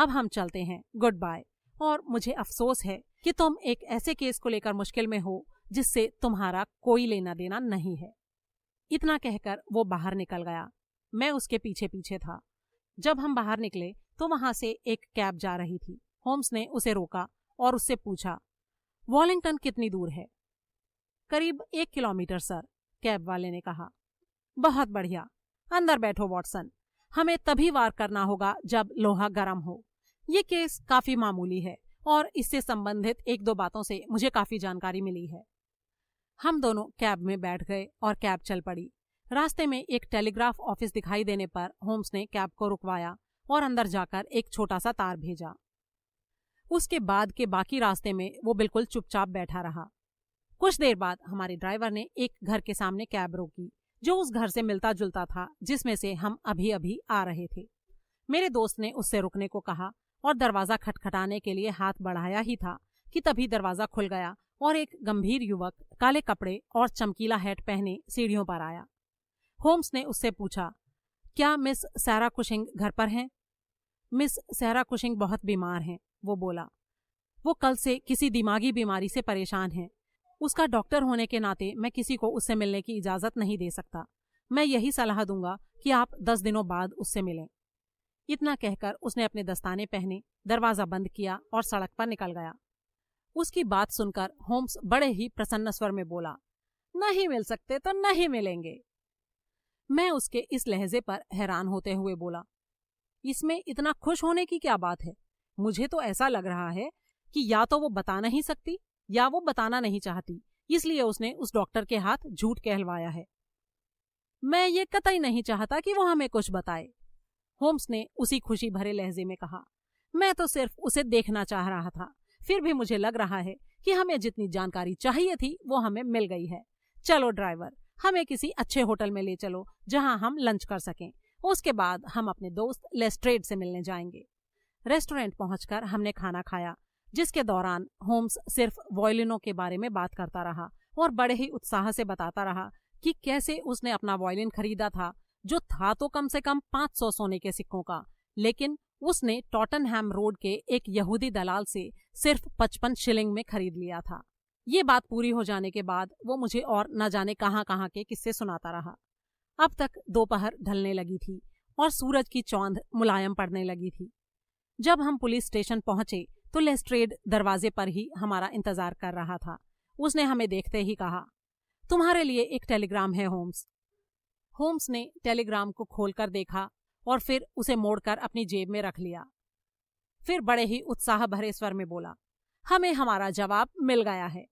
A: अब हम चलते हैं गुड बाय और मुझे अफसोस है कि तुम एक ऐसे केस को लेकर मुश्किल में हो जिससे तुम्हारा कोई लेना देना नहीं है इतना कहकर वो बाहर निकल गया मैं उसके पीछे पीछे था जब हम बाहर निकले तो वहां से एक कैब जा रही थी होम्स ने उसे रोका और उससे पूछा वॉलिंगटन कितनी दूर है करीब एक किलोमीटर सर कैब वाले ने कहा बहुत बढ़िया अंदर बैठो वॉटसन हमें तभी वार करना होगा जब लोहा गर्म हो ये केस काफी मामूली है और इससे संबंधित एक दो बातों से मुझे काफी जानकारी मिली है हम दोनों कैब में बैठ गए और कैब चल पड़ी रास्ते में एक टेलीग्राफ ऑफिस दिखाई देने पर होम्स ने कैब को रुकवाया और अंदर जाकर एक छोटा सा तार भेजा उसके बाद के बाकी रास्ते में वो बिल्कुल चुपचाप बैठा रहा कुछ देर बाद हमारे ड्राइवर ने एक घर के सामने कैब रोकी जो उस घर से मिलता जुलता था जिसमें से हम अभी अभी आ रहे थे मेरे दोस्त ने उससे रुकने को कहा और दरवाजा खटखटाने के लिए हाथ बढ़ाया ही था कि तभी दरवाजा खुल गया और एक गंभीर युवक काले कपड़े और चमकीला हैट पहने सीढ़ियों पर आया होम्स ने उससे पूछा क्या मिस सारा कुशिंग घर पर हैं मिस सारा कुशिंग बहुत बीमार हैं वो बोला वो कल से किसी दिमागी बीमारी से परेशान हैं उसका डॉक्टर होने के नाते मैं किसी को उससे मिलने की इजाज़त नहीं दे सकता मैं यही सलाह दूंगा कि आप दस दिनों बाद उससे मिलें इतना कहकर उसने अपने दस्ताने पहने दरवाज़ा बंद किया और सड़क पर निकल गया उसकी बात सुनकर होम्स बड़े ही प्रसन्न स्वर में बोला नहीं मिल सकते तो नहीं मिलेंगे मैं उसके इस लहजे पर हैरान होते हुए बोला इसमें इतना खुश होने की क्या बात है मुझे तो ऐसा लग रहा है कि या तो वो बता नहीं सकती या वो बताना नहीं चाहती इसलिए उसने उस डॉक्टर के हाथ झूठ कहलवाया है मैं ये कतई नहीं चाहता कि वो हमें कुछ बताए होम्स ने उसी खुशी भरे लहजे में कहा मैं तो सिर्फ उसे देखना चाह रहा था फिर भी मुझे लग रहा है कि हमें जितनी जानकारी चाहिए थी वो हमें मिल गई है चलो ड्राइवर हमें किसी अच्छे होटल में ले चलो जहां हम लंच कर सकें उसके बाद हम अपने दोस्त लेस्ट्रेड से मिलने जाएंगे रेस्टोरेंट पहुंचकर हमने खाना खाया जिसके दौरान होम्स सिर्फ वॉयलिनों के बारे में बात करता रहा और बड़े ही उत्साह से बताता रहा कि कैसे उसने अपना वॉयलिन खरीदा था जो था तो कम से कम 500 सोने के सिक्कों का लेकिन उसने टॉटनहैम रोड के एक यहूदी दलाल से सिर्फ पचपन शिलिंग में खरीद लिया था ये बात पूरी हो जाने के बाद वो मुझे और न जाने कहाँ कहाँ के किस्से सुनाता रहा अब तक दोपहर ढलने लगी थी और सूरज की चौंध मुलायम पड़ने लगी थी जब हम पुलिस स्टेशन पहुंचे तो लेस्ट्रेड दरवाजे पर ही हमारा इंतजार कर रहा था उसने हमें देखते ही कहा तुम्हारे लिए एक टेलीग्राम है होम्स होम्स ने टेलीग्राम को खोलकर देखा और फिर उसे मोड़कर अपनी जेब में रख लिया फिर बड़े ही उत्साह भरे स्वर में बोला हमें हमारा जवाब मिल गया है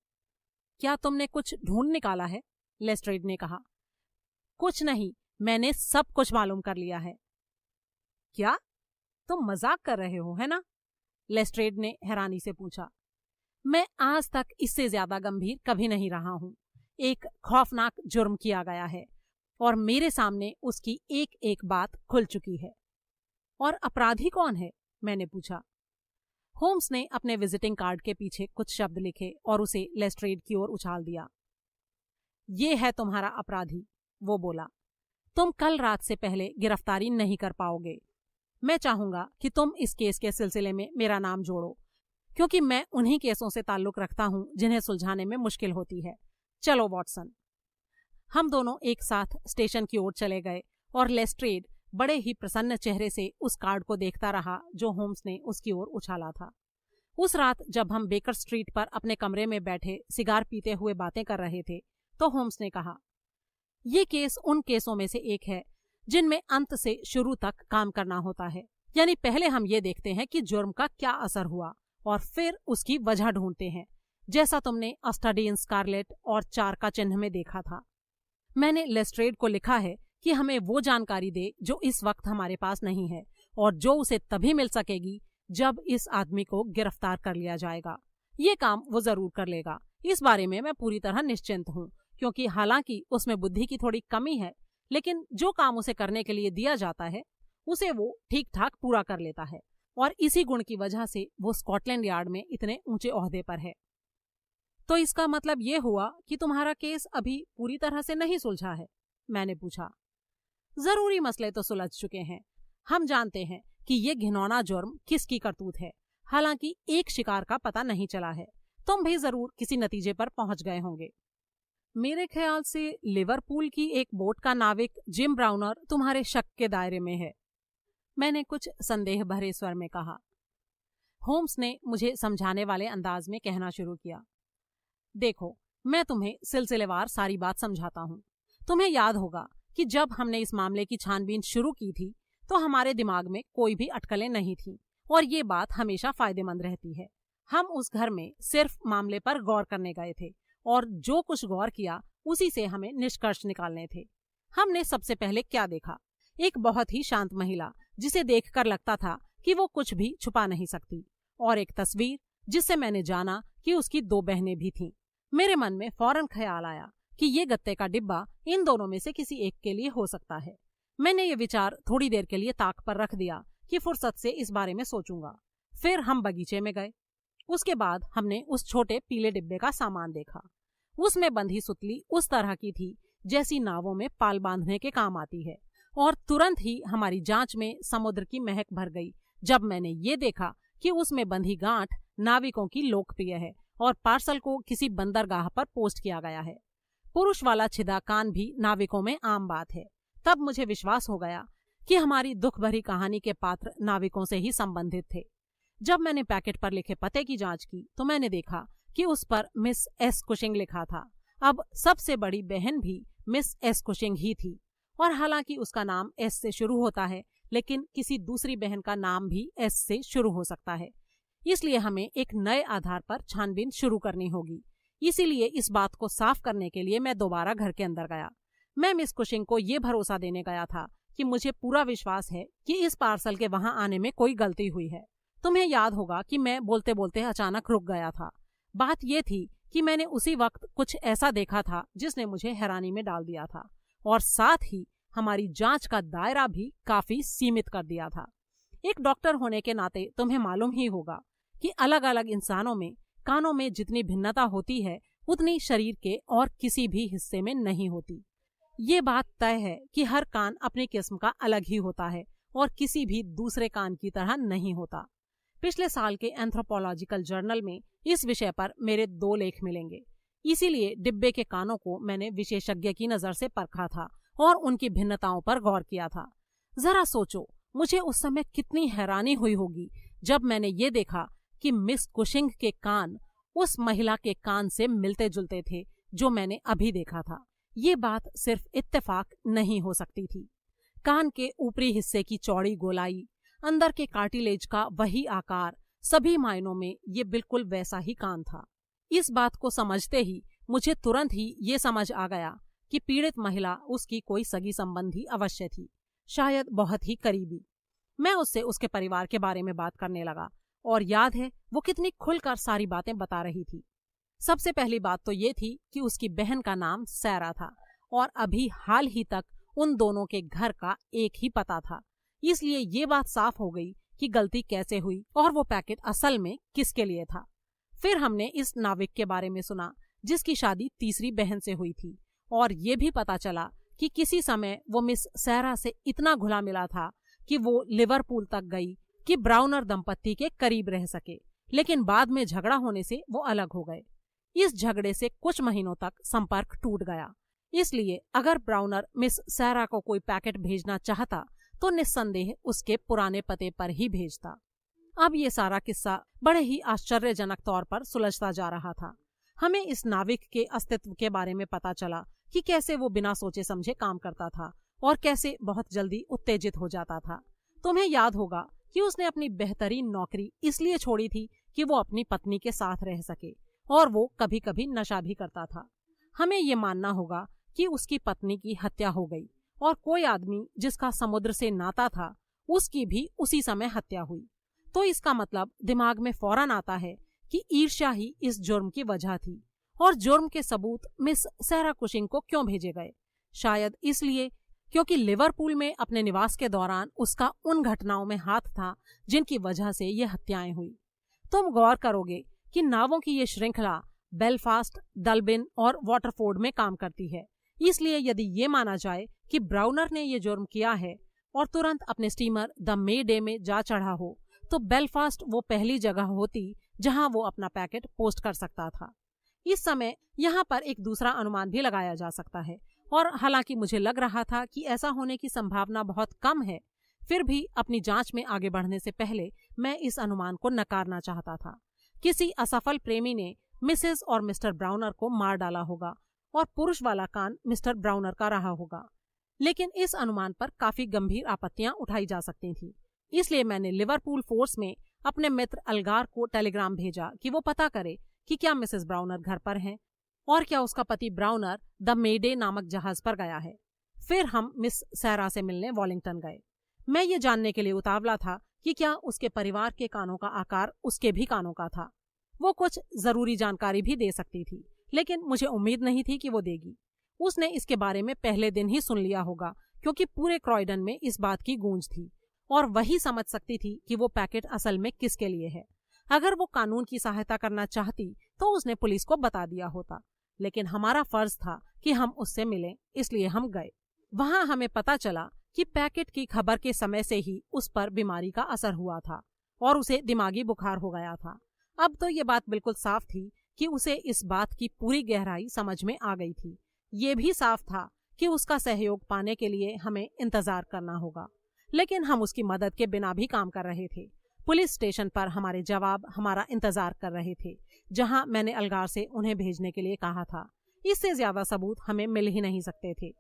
A: क्या तुमने कुछ ढूंढ निकाला है लेस्ट्रेड ने कहा कुछ नहीं मैंने सब कुछ मालूम कर लिया है क्या तुम मजाक कर रहे हो है ना लेस्ट्रेड ने हैरानी से पूछा मैं आज तक इससे ज्यादा गंभीर कभी नहीं रहा हूं एक खौफनाक जुर्म किया गया है और मेरे सामने उसकी एक एक बात खुल चुकी है और अपराधी कौन है मैंने पूछा होम्स ने अपने विजिटिंग कार्ड के पीछे कुछ शब्द लिखे और उसे लेस्ट्रेड की ओर उछाल दिया ये है तुम्हारा अपराधी वो बोला तुम कल रात से पहले गिरफ्तारी नहीं कर पाओगे मैं चाहूंगा कि तुम इस केस के सिलसिले में मेरा नाम जोड़ो क्योंकि मैं उन्हीं केसों से ताल्लुक रखता हूं जिन्हें सुलझाने में मुश्किल होती है चलो वॉटसन हम दोनों एक साथ स्टेशन की ओर चले गए और लेस्ट्रेड बड़े ही प्रसन्न चेहरे से उस कार्ड को देखता रहा जो होम्स ने उसकी ओर उछाला था उस रात जब हम बेकर स्ट्रीट पर अपने कमरे में बैठे सिगार पीते हुए बातें कर रहे थे तो होम्स ने कहा ये केस उन केसों में से एक है जिनमें अंत से शुरू तक काम करना होता है यानी पहले हम ये देखते हैं कि जुर्म का क्या असर हुआ और फिर उसकी वजह ढूंढते हैं जैसा तुमने अस्टाडी इन स्कारलेट और चार का चिन्ह में देखा था मैंने लेस्ट्रेड को लिखा है कि हमें वो जानकारी दे जो इस वक्त हमारे पास नहीं है और जो उसे तभी मिल सकेगी जब इस आदमी को गिरफ्तार कर लिया जाएगा ये काम वो जरूर कर लेगा इस बारे में मैं पूरी तरह निश्चिंत हूँ क्योंकि हालांकि उसमें बुद्धि की थोड़ी कमी है लेकिन जो काम उसे करने के लिए दिया जाता है उसे वो ठीक ठाक पूरा कर लेता है और इसी गुण की वजह से वो स्कॉटलैंड यार्ड में इतने ऊंचे ओहदे पर है तो इसका मतलब ये हुआ कि तुम्हारा केस अभी पूरी तरह से नहीं सुलझा है मैंने पूछा जरूरी मसले तो सुलझ चुके हैं हम जानते हैं कि ये घिनौना जुर्म किसकी करतूत है हालांकि एक शिकार का पता नहीं चला है तुम भी जरूर किसी नतीजे पर पहुंच गए होंगे मेरे ख्याल से लिवरपूल की एक बोट का नाविक जिम ब्राउनर तुम्हारे शक के दायरे में है मैंने कुछ संदेह भरे स्वर में कहा होम्स ने मुझे समझाने वाले अंदाज में कहना शुरू किया देखो मैं तुम्हें सिलसिलेवार सारी बात समझाता हूँ तुम्हें याद होगा कि जब हमने इस मामले की छानबीन शुरू की थी तो हमारे दिमाग में कोई भी अटकलें नहीं थी और ये बात हमेशा फायदेमंद रहती है हम उस घर में सिर्फ मामले पर गौर करने गए थे और जो कुछ गौर किया उसी से हमें निष्कर्ष निकालने थे हमने सबसे पहले क्या देखा एक बहुत ही शांत महिला जिसे देखकर लगता था कि वो कुछ भी छुपा नहीं सकती और एक तस्वीर जिससे मैंने जाना कि उसकी दो बहनें भी थीं मेरे मन में फौरन ख्याल आया कि ये गत्ते का डिब्बा इन दोनों में से किसी एक के लिए हो सकता है मैंने ये विचार थोड़ी देर के लिए ताक पर रख दिया कि फुर्सत से इस बारे में सोचूंगा फिर हम बगीचे में गए उसके बाद हमने उस छोटे पीले डिब्बे का सामान देखा उसमें बंधी सुतली उस तरह की थी जैसी नावों में पाल बांधने के काम आती है और तुरंत ही हमारी जांच में समुद्र की महक भर गई जब मैंने ये देखा कि उसमें बंधी गांठ नाविकों की लोकप्रिय है और पार्सल को किसी बंदरगाह पर पोस्ट किया गया है पुरुष वाला छिदा कान भी नाविकों में आम बात है तब मुझे विश्वास हो गया कि हमारी दुख भरी कहानी के पात्र नाविकों से ही संबंधित थे जब मैंने पैकेट पर लिखे पते की जांच की तो मैंने देखा कि उस पर मिस एस कुशिंग लिखा था अब सबसे बड़ी बहन भी मिस एस कुशिंग ही थी और हालांकि उसका नाम एस से शुरू होता है लेकिन किसी दूसरी बहन का नाम भी एस से शुरू हो सकता है इसलिए हमें एक नए आधार पर छानबीन शुरू करनी होगी इसीलिए इस बात को साफ करने के लिए मैं दोबारा घर के अंदर गया मैं मिस कुशिंग को यह भरोसा देने गया था कि मुझे पूरा विश्वास है कि इस पार्सल के वहां आने में कोई गलती हुई है तुम्हें याद होगा कि मैं बोलते बोलते अचानक रुक गया था बात यह थी कि मैंने उसी वक्त कुछ ऐसा देखा था जिसने मुझे हैरानी में डाल दिया था और साथ ही हमारी जांच का दायरा भी काफी सीमित कर दिया था एक डॉक्टर होने के नाते तुम्हें मालूम ही होगा कि अलग अलग इंसानों में कानों में जितनी भिन्नता होती है उतनी शरीर के और किसी भी हिस्से में नहीं होती ये बात तय है कि हर कान अपनी किस्म का अलग ही होता है और किसी भी दूसरे कान की तरह नहीं होता पिछले साल के एंथ्रोपोलॉजिकल जर्नल में इस विषय पर मेरे दो लेख मिलेंगे इसीलिए डिब्बे के कानों को मैंने विशेषज्ञ की नजर से परखा था और उनकी भिन्नताओं पर गौर किया था जरा सोचो मुझे उस समय कितनी हैरानी हुई होगी जब मैंने ये देखा कि मिस कुशिंग के कान उस महिला के कान से मिलते जुलते थे जो मैंने अभी देखा था ये बात सिर्फ इत्तेफाक नहीं हो सकती थी कान के ऊपरी हिस्से की चौड़ी गोलाई अंदर के कार्टिलेज का वही आकार सभी मायनों में ये बिल्कुल वैसा ही कान था इस बात को समझते ही मुझे तुरंत ही ये समझ आ गया कि पीड़ित महिला उसकी कोई सगी संबंधी अवश्य थी शायद बहुत ही करीबी मैं उससे उसके परिवार के बारे में बात करने लगा और याद है वो कितनी खुलकर सारी बातें बता रही थी सबसे पहली बात तो ये थी कि उसकी बहन का नाम सैरा था और अभी हाल ही तक उन दोनों के घर का एक ही पता था इसलिए ये बात साफ हो गई कि गलती कैसे हुई और वो पैकेट असल में किसके लिए था फिर हमने इस नाविक के बारे में सुना जिसकी शादी तीसरी बहन से हुई थी और ये भी पता चला कि किसी समय वो मिस सैरा से इतना घुला मिला था कि वो लिवरपूल तक गई कि ब्राउनर दंपत्ति के करीब रह सके लेकिन बाद में झगड़ा होने से वो अलग हो गए इस झगड़े से कुछ महीनों तक संपर्क टूट गया इसलिए अगर ब्राउनर मिस सैरा को कोई पैकेट भेजना चाहता तो निस्संदेह उसके पुराने पते पर ही भेजता अब ये सारा किस्सा बड़े ही आश्चर्यजनक तौर पर सुलझता जा रहा था हमें इस नाविक के अस्तित्व के बारे में पता चला कि कैसे वो बिना सोचे समझे काम करता था और कैसे बहुत जल्दी उत्तेजित हो जाता था तुम्हें याद होगा कि उसने अपनी बेहतरीन नौकरी इसलिए छोड़ी थी कि वो अपनी पत्नी के साथ रह सके और वो कभी कभी नशा भी करता था हमें ये मानना होगा कि उसकी पत्नी की हत्या हो गई और कोई आदमी जिसका समुद्र से नाता था उसकी भी उसी समय हत्या हुई तो इसका मतलब दिमाग में फौरन आता है कि ईर्ष्या ही इस जुर्म की वजह थी और जुर्म के सबूत मिस सहरा कुशिंग को क्यों भेजे गए शायद इसलिए क्योंकि लिवरपूल में अपने निवास के दौरान उसका उन घटनाओं में हाथ था जिनकी वजह से ये हत्याएं हुई तुम गौर करोगे कि नावों की ये श्रृंखला बेलफास्ट डलबिन और वाटरफोर्ड में काम करती है इसलिए यदि ये माना जाए कि ब्राउनर ने ये जुर्म किया है और तुरंत अपने स्टीमर द मे डे में जा चढ़ा हो तो बेलफास्ट वो पहली जगह होती जहां वो अपना पैकेट पोस्ट कर सकता था इस समय यहाँ पर एक दूसरा अनुमान भी लगाया जा सकता है और हालांकि मुझे लग रहा था कि ऐसा होने की संभावना बहुत कम है फिर भी अपनी जांच में आगे बढ़ने से पहले मैं इस अनुमान को नकारना चाहता था किसी असफल प्रेमी ने मिसेस और मिस्टर ब्राउनर को मार डाला होगा और पुरुष वाला कान मिस्टर ब्राउनर का रहा होगा लेकिन इस अनुमान पर काफी गंभीर आपत्तियां उठाई जा सकती थी इसलिए मैंने लिवरपूल फोर्स में अपने मित्र अलगार को टेलीग्राम भेजा कि वो पता करे कि क्या मिसेस ब्राउनर घर पर हैं और क्या उसका पति ब्राउनर द मेडे नामक जहाज पर गया है फिर हम मिस सैरा से मिलने वॉलिंगटन गए मैं ये जानने के लिए उतावला था कि क्या उसके परिवार के कानों का आकार उसके भी कानों का था वो कुछ जरूरी जानकारी भी दे सकती थी लेकिन मुझे उम्मीद नहीं थी कि वो देगी उसने इसके बारे में पहले दिन ही सुन लिया होगा क्योंकि पूरे क्रॉयडन में इस बात की गूंज थी और वही समझ सकती थी कि वो पैकेट असल में किसके लिए है अगर वो कानून की सहायता करना चाहती तो उसने पुलिस को बता दिया होता लेकिन हमारा फर्ज था कि हम उससे मिलें इसलिए हम गए वहां हमें पता चला कि पैकेट की खबर के समय से ही उस पर बीमारी का असर हुआ था और उसे दिमागी बुखार हो गया था अब तो ये बात बिल्कुल साफ थी कि उसे इस बात की पूरी गहराई समझ में आ गई थी ये भी साफ था कि उसका सहयोग पाने के लिए हमें इंतजार करना होगा लेकिन हम उसकी मदद के बिना भी काम कर रहे थे पुलिस स्टेशन पर हमारे जवाब हमारा इंतजार कर रहे थे जहां मैंने अलगार से उन्हें भेजने के लिए कहा था इससे ज्यादा सबूत हमें मिल ही नहीं सकते थे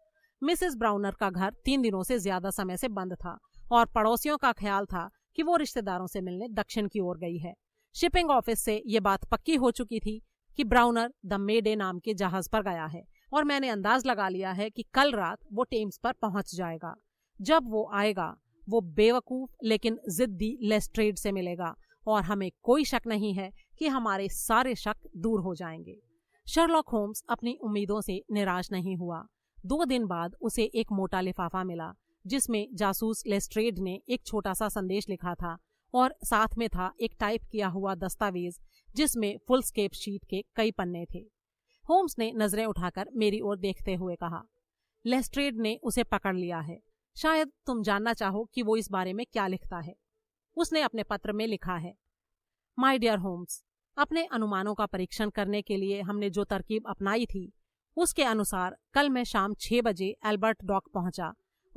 A: मिसेस ब्राउनर का घर तीन दिनों से ज्यादा समय से बंद था और पड़ोसियों का ख्याल था कि वो रिश्तेदारों से मिलने दक्षिण की ओर गई है शिपिंग ऑफिस से ये बात पक्की हो चुकी थी कि ब्राउनर द मेडे नाम के जहाज पर गया है और मैंने अंदाज लगा लिया है कि कल रात वो टेम्स पर पहुंच जाएगा जब वो आएगा वो बेवकूफ़ लेकिन ज़िद्दी लेस्ट्रेड से मिलेगा और हमें कोई शक नहीं है कि हमारे सारे शक दूर हो जाएंगे शर्लॉक होम्स अपनी उम्मीदों से निराश नहीं हुआ दो दिन बाद उसे एक मोटा लिफाफा मिला जिसमें जासूस लेस्ट्रेड ने एक छोटा सा संदेश लिखा था और साथ में था एक टाइप किया हुआ दस्तावेज जिसमें फुल स्केप शीट के कई पन्ने थे होम्स ने नजरें उठाकर मेरी ओर देखते हुए कहा लेस्ट्रेड ने उसे पकड़ लिया है शायद तुम जानना चाहो कि वो इस बारे में क्या लिखता है उसने अपने पत्र में लिखा है माई डियर होम्स अपने अनुमानों का परीक्षण करने के लिए हमने जो तरकीब अपनाई थी उसके अनुसार कल मैं शाम छह बजे एल्बर्ट डॉक पहुंचा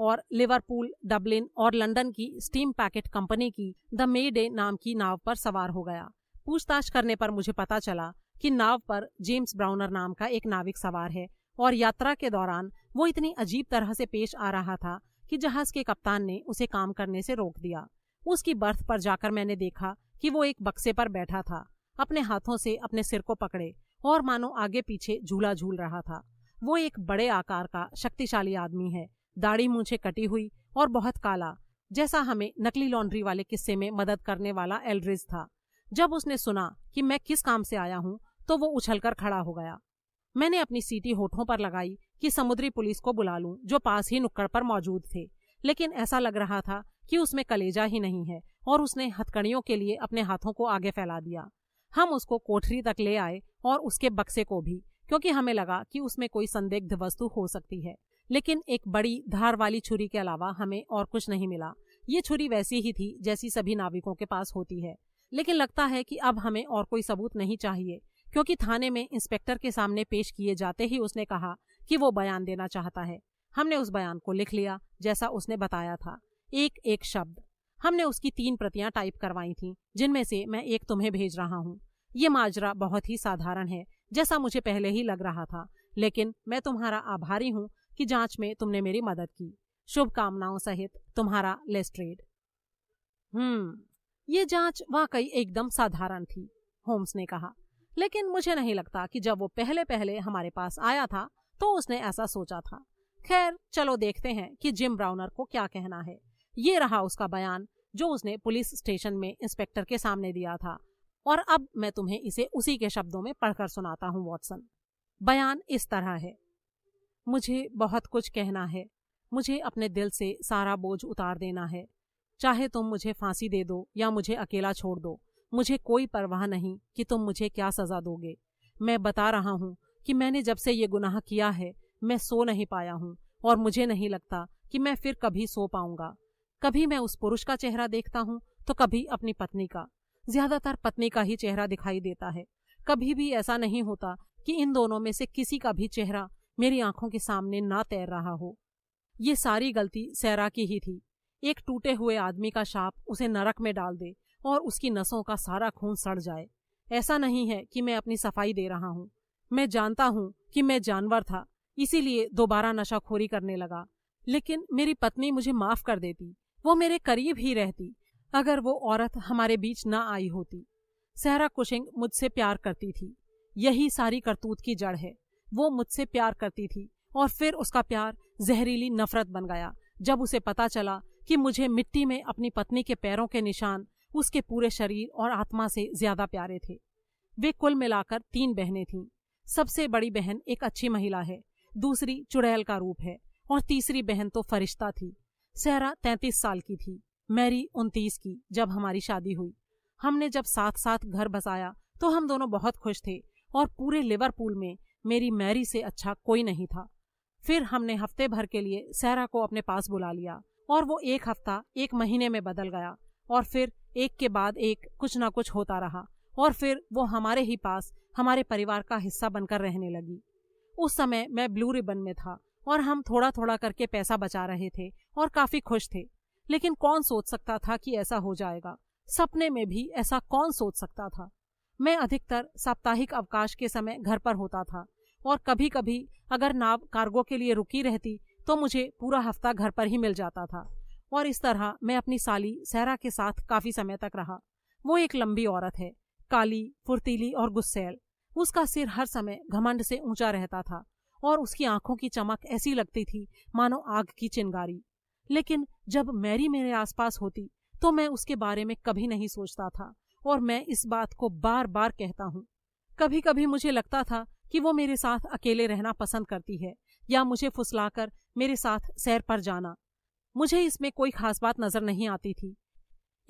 A: और लिवरपूल डबलिन और लंदन की स्टीम पैकेट कंपनी की द मे डे नाम की नाव पर सवार हो गया पूछताछ करने पर मुझे पता चला कि नाव पर जेम्स ब्राउनर नाम का एक नाविक सवार है और यात्रा के दौरान वो इतनी अजीब तरह से पेश आ रहा था कि जहाज के कप्तान ने उसे काम करने से रोक दिया उसकी बर्थ पर जाकर मैंने देखा कि वो एक बक्से पर बैठा था अपने हाथों से अपने सिर को पकड़े और मानो आगे पीछे झूला झूल रहा था वो एक बड़े आकार का शक्तिशाली आदमी है दाढ़ी मूछे कटी हुई और बहुत काला जैसा हमें नकली लॉन्ड्री वाले किस्से में मदद करने वाला एलरिज था जब उसने सुना कि मैं किस काम से आया हूँ तो वो उछलकर खड़ा हो गया मैंने अपनी सीटी होठों पर लगाई कि समुद्री पुलिस को बुला लूं जो पास ही नुक्कड़ पर मौजूद थे लेकिन ऐसा लग रहा था कि उसमें कलेजा ही नहीं है और उसने हथकड़ियों के लिए अपने हाथों को आगे फैला दिया हम उसको कोठरी तक ले आए और उसके बक्से को भी क्योंकि हमें लगा कि उसमें कोई संदिग्ध वस्तु हो सकती है लेकिन एक बड़ी धार वाली छुरी के अलावा हमें और कुछ नहीं मिला ये छुरी वैसी ही थी जैसी सभी नाविकों के पास होती है लेकिन लगता है कि अब हमें और कोई सबूत नहीं चाहिए क्योंकि थाने में इंस्पेक्टर के सामने पेश किए जाते ही उसने कहा कि वो बयान देना चाहता है हमने उस बयान को लिख लिया जैसा उसने बताया था एक एक शब्द हमने उसकी तीन प्रतियां टाइप करवाई थी जिनमें से मैं एक तुम्हें भेज रहा हूँ ये माजरा बहुत ही साधारण है जैसा मुझे पहले ही लग रहा था लेकिन मैं तुम्हारा आभारी हूँ कि जांच में तुमने मेरी मदद की शुभकामनाओं सहित तुम्हारा लेस्ट्रेड हम्म ये जांच वाकई एकदम साधारण थी होम्स ने कहा लेकिन मुझे नहीं लगता कि जब वो पहले पहले हमारे पास आया था तो उसने ऐसा सोचा था खैर चलो देखते हैं कि जिम ब्राउनर को क्या कहना है ये रहा उसका बयान जो उसने पुलिस स्टेशन में इंस्पेक्टर के सामने दिया था और अब मैं तुम्हें इसे उसी के शब्दों में पढ़कर सुनाता हूँ वॉटसन बयान इस तरह है मुझे बहुत कुछ कहना है मुझे अपने दिल से सारा बोझ उतार देना है चाहे तुम मुझे फांसी दे दो या मुझे अकेला छोड़ दो मुझे कोई परवाह नहीं कि तुम मुझे क्या सजा दोगे मैं बता रहा हूँ कि मैंने जब से ये गुनाह किया है मैं सो नहीं पाया हूँ और मुझे नहीं लगता कि मैं फिर कभी सो पाऊंगा कभी मैं उस पुरुष का चेहरा देखता हूँ तो कभी अपनी पत्नी का ज्यादातर पत्नी का ही चेहरा दिखाई देता है कभी भी ऐसा नहीं होता कि इन दोनों में से किसी का भी चेहरा मेरी आंखों के सामने ना तैर रहा हो ये सारी गलती सैरा की ही थी एक टूटे हुए आदमी का शाप उसे नरक में डाल दे और उसकी नसों का सारा खून सड़ जाए ऐसा नहीं है कि मैं अपनी सफाई दे रहा हूँ मैं जानता हूं कि मैं जानवर था इसीलिए दोबारा नशाखोरी करने लगा लेकिन मेरी पत्नी मुझे माफ कर देती वो मेरे करीब ही रहती अगर वो औरत हमारे बीच ना आई होती सहरा कुशिंग मुझसे प्यार करती थी यही सारी करतूत की जड़ है वो मुझसे प्यार करती थी और फिर उसका प्यार जहरीली नफरत बन गया जब उसे पता चला कि मुझे मिट्टी में अपनी पत्नी के पैरों के निशान उसके पूरे शरीर और आत्मा से ज्यादा प्यारे थे वे कुल मिलाकर तीन बहनें थीं सबसे बड़ी बहन एक अच्छी महिला है दूसरी चुड़ैल का रूप है और तीसरी बहन तो फरिश्ता थी सहरा तैतीस साल की थी मैरी उनतीस की जब हमारी शादी हुई हमने जब साथ साथ घर बसाया तो हम दोनों बहुत खुश थे और पूरे लिवरपूल में मेरी मैरी से अच्छा कोई नहीं था फिर हमने हफ्ते भर के लिए सहरा को अपने पास बुला लिया और वो एक हफ्ता एक महीने में बदल गया और फिर एक के बाद एक कुछ ना कुछ होता रहा और फिर वो हमारे ही पास हमारे परिवार का हिस्सा बनकर रहने लगी उस समय मैं ब्लू रिबन में था और हम थोड़ा थोड़ा करके पैसा बचा रहे थे और काफी खुश थे लेकिन कौन सोच सकता था कि ऐसा हो जाएगा सपने में भी ऐसा कौन सोच सकता था मैं अधिकतर साप्ताहिक अवकाश के समय घर पर होता था और कभी कभी अगर नाव कार्गो के लिए रुकी रहती तो मुझे पूरा हफ्ता घर पर ही मिल जाता था और इस तरह मैं अपनी साली सहरा के साथ काफी समय तक रहा वो एक लंबी औरत है काली फुर्तीली और गुस्सेल उसका सिर हर समय घमंड से ऊंचा रहता था और उसकी आंखों की चमक ऐसी लगती थी मानो आग की चिंगारी लेकिन जब मैरी मेरे आसपास होती तो मैं उसके बारे में कभी नहीं सोचता था और मैं इस बात को बार बार कहता हूँ कभी कभी मुझे लगता था कि वो मेरे साथ अकेले रहना पसंद करती है या मुझे फुसलाकर मेरे साथ सैर पर जाना मुझे इसमें कोई खास बात नजर नहीं आती थी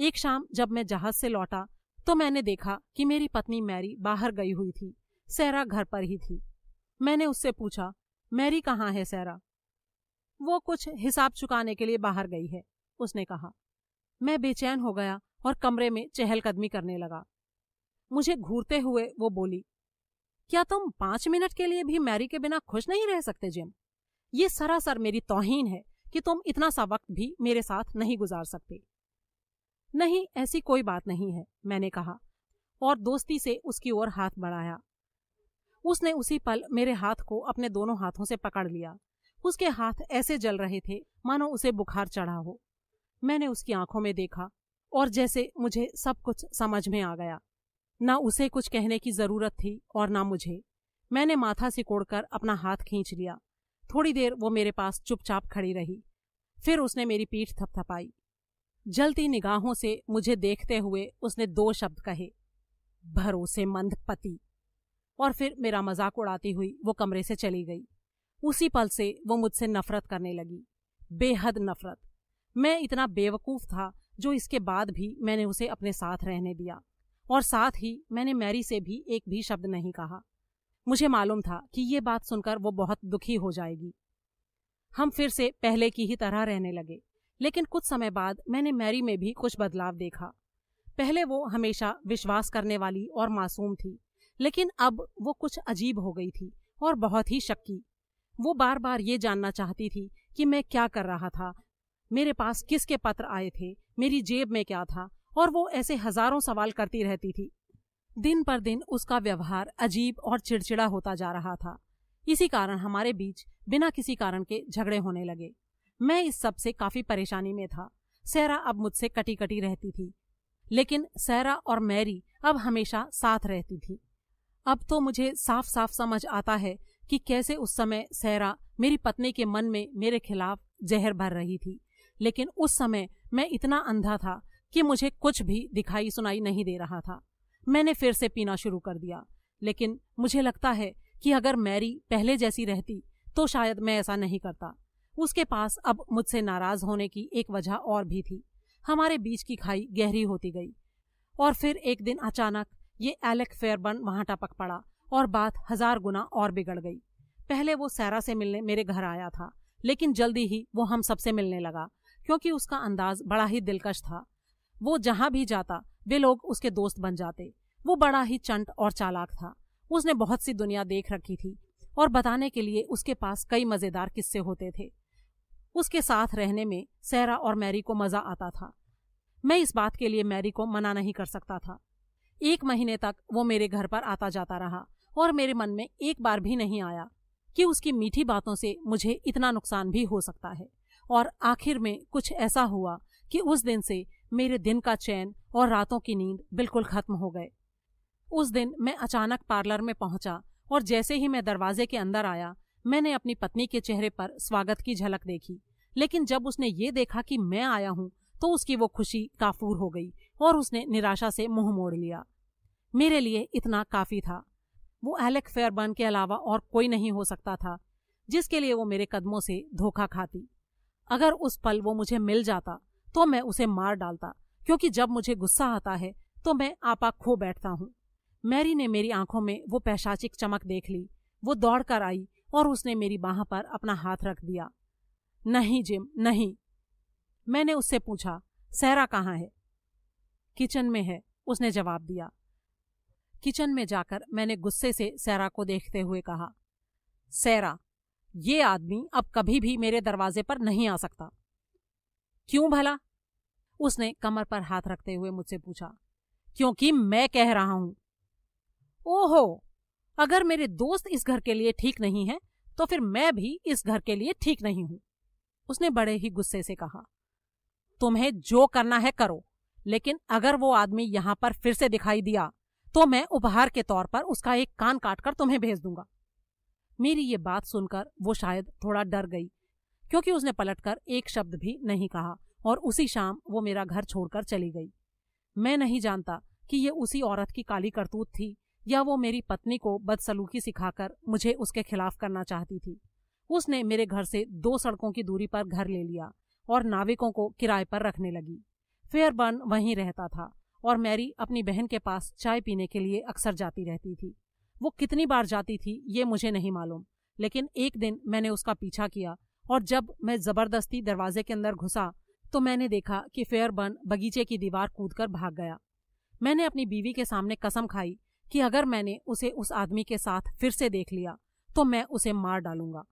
A: एक शाम जब मैं जहाज से लौटा तो मैंने देखा कि मेरी पत्नी मैरी बाहर गई हुई थी सैरा घर पर ही थी मैंने उससे पूछा मैरी कहाँ है सैरा वो कुछ हिसाब चुकाने के लिए बाहर गई है उसने कहा मैं बेचैन हो गया और कमरे में चहलकदमी करने लगा मुझे घूरते हुए वो बोली क्या तुम पांच मिनट के लिए भी मैरी के बिना खुश नहीं रह सकते जिम ये सरासर मेरी तोहीन है कि तुम इतना सा वक्त भी मेरे साथ नहीं गुजार सकते नहीं ऐसी कोई बात नहीं है मैंने कहा और दोस्ती से उसकी ओर हाथ बढ़ाया उसने उसी पल मेरे हाथ को अपने दोनों हाथों से पकड़ लिया उसके हाथ ऐसे जल रहे थे मानो उसे बुखार चढ़ा हो मैंने उसकी आंखों में देखा और जैसे मुझे सब कुछ समझ में आ गया ना उसे कुछ कहने की जरूरत थी और ना मुझे मैंने माथा सिकोड़कर अपना हाथ खींच लिया थोड़ी देर वो मेरे पास चुपचाप खड़ी रही फिर उसने मेरी पीठ थपथपाई जलती निगाहों से मुझे देखते हुए उसने दो शब्द कहे भरोसेमंद पति और फिर मेरा मजाक उड़ाती हुई वो कमरे से चली गई उसी पल से वो मुझसे नफरत करने लगी बेहद नफरत मैं इतना बेवकूफ था जो इसके बाद भी मैंने उसे अपने साथ रहने दिया और साथ ही मैंने मैरी से भी एक भी शब्द नहीं कहा मुझे मालूम था कि ये बात सुनकर वो बहुत दुखी हो जाएगी हम फिर से पहले की ही तरह रहने लगे लेकिन कुछ समय बाद मैंने मैरी में भी कुछ बदलाव देखा पहले वो हमेशा विश्वास करने वाली और मासूम थी लेकिन अब वो कुछ अजीब हो गई थी और बहुत ही शक्की वो बार बार ये जानना चाहती थी कि मैं क्या कर रहा था मेरे पास किसके पत्र आए थे मेरी जेब में क्या था और वो ऐसे हजारों सवाल करती रहती थी दिन पर दिन उसका व्यवहार अजीब और चिड़चिड़ा होता जा रहा था इसी कारण हमारे बीच बिना किसी कारण के झगड़े होने लगे मैं इस सब से काफी परेशानी में था सहरा अब मुझसे कटी कटी रहती थी लेकिन सहरा और मैरी अब हमेशा साथ रहती थी अब तो मुझे साफ साफ समझ आता है कि कैसे उस समय सहरा मेरी पत्नी के मन में मेरे खिलाफ जहर भर रही थी लेकिन उस समय मैं इतना अंधा था कि मुझे कुछ भी दिखाई सुनाई नहीं दे रहा था मैंने फिर से पीना शुरू कर दिया लेकिन मुझे लगता है कि अगर मैरी पहले जैसी रहती तो शायद मैं ऐसा नहीं करता उसके पास अब मुझसे नाराज होने की एक वजह और भी थी हमारे बीच की खाई गहरी होती गई और फिर एक दिन अचानक ये एलेक फेयरबर्न वहां टपक पड़ा और बात हजार गुना और बिगड़ गई पहले वो सैरा से मिलने मेरे घर आया था लेकिन जल्दी ही वो हम सबसे मिलने लगा क्योंकि उसका अंदाज बड़ा ही दिलकश था वो जहां भी जाता वे लोग उसके दोस्त बन जाते वो बड़ा ही चंट और चालाक था उसने बहुत सी दुनिया देख रखी थी और बताने के लिए उसके पास कई मजेदार किस्से होते थे उसके साथ रहने में सहरा और मैरी को मजा आता था मैं इस बात के लिए मैरी को मना नहीं कर सकता था एक महीने तक वो मेरे घर पर आता जाता रहा और मेरे मन में एक बार भी नहीं आया कि उसकी मीठी बातों से मुझे इतना नुकसान भी हो सकता है और आखिर में कुछ ऐसा हुआ कि उस दिन से मेरे दिन का चैन और रातों की नींद बिल्कुल खत्म हो गए उस दिन मैं अचानक पार्लर में पहुंचा और जैसे ही मैं दरवाजे के अंदर आया मैंने अपनी पत्नी के चेहरे पर स्वागत की झलक देखी लेकिन जब उसने ये देखा कि मैं आया हूं तो उसकी वो खुशी काफूर हो गई और उसने निराशा से मुंह मोड़ लिया मेरे लिए इतना काफी था वो एलेक फेयरबर्न के अलावा और कोई नहीं हो सकता था जिसके लिए वो मेरे कदमों से धोखा खाती अगर उस पल वो मुझे मिल जाता तो मैं उसे मार डालता क्योंकि जब मुझे गुस्सा आता है तो मैं आपा खो बैठता हूँ मैरी ने मेरी आंखों में वो पैशाचिक चमक देख ली वो दौड़कर आई और उसने मेरी बाह पर अपना हाथ रख दिया नहीं जिम नहीं मैंने उससे पूछा सहरा कहाँ है किचन में है उसने जवाब दिया किचन में जाकर मैंने गुस्से से सहरा को देखते हुए कहा सहरा ये आदमी अब कभी भी मेरे दरवाजे पर नहीं आ सकता क्यों भला उसने कमर पर हाथ रखते हुए मुझसे पूछा क्योंकि मैं कह रहा हूं ओहो अगर मेरे दोस्त इस घर के लिए ठीक नहीं है तो फिर मैं भी इस घर के लिए ठीक नहीं हूं उसने बड़े ही गुस्से से कहा तुम्हें जो करना है करो लेकिन अगर वो आदमी यहाँ पर फिर से दिखाई दिया तो मैं उपहार के तौर पर उसका एक कान काटकर तुम्हें भेज दूंगा मेरी ये बात सुनकर वो शायद थोड़ा डर गई क्योंकि उसने पलटकर एक शब्द भी नहीं कहा और उसी शाम वो मेरा घर छोड़कर चली गई मैं नहीं जानता कि ये उसी औरत की काली करतूत थी या वो मेरी पत्नी को बदसलूकी सिखाकर मुझे उसके खिलाफ करना चाहती थी उसने मेरे घर से दो सड़कों की दूरी पर घर ले लिया और नाविकों को किराए पर रखने लगी फेयरबर्न वहीं रहता था और मैरी अपनी बहन के पास चाय पीने के लिए अक्सर जाती रहती थी वो कितनी बार जाती थी ये मुझे नहीं मालूम लेकिन एक दिन मैंने उसका पीछा किया और जब मैं जबरदस्ती दरवाजे के अंदर घुसा तो मैंने देखा कि फेयरबर्न बगीचे की दीवार कूदकर भाग गया मैंने अपनी बीवी के सामने कसम खाई कि अगर मैंने उसे उस आदमी के साथ फिर से देख लिया तो मैं उसे मार डालूंगा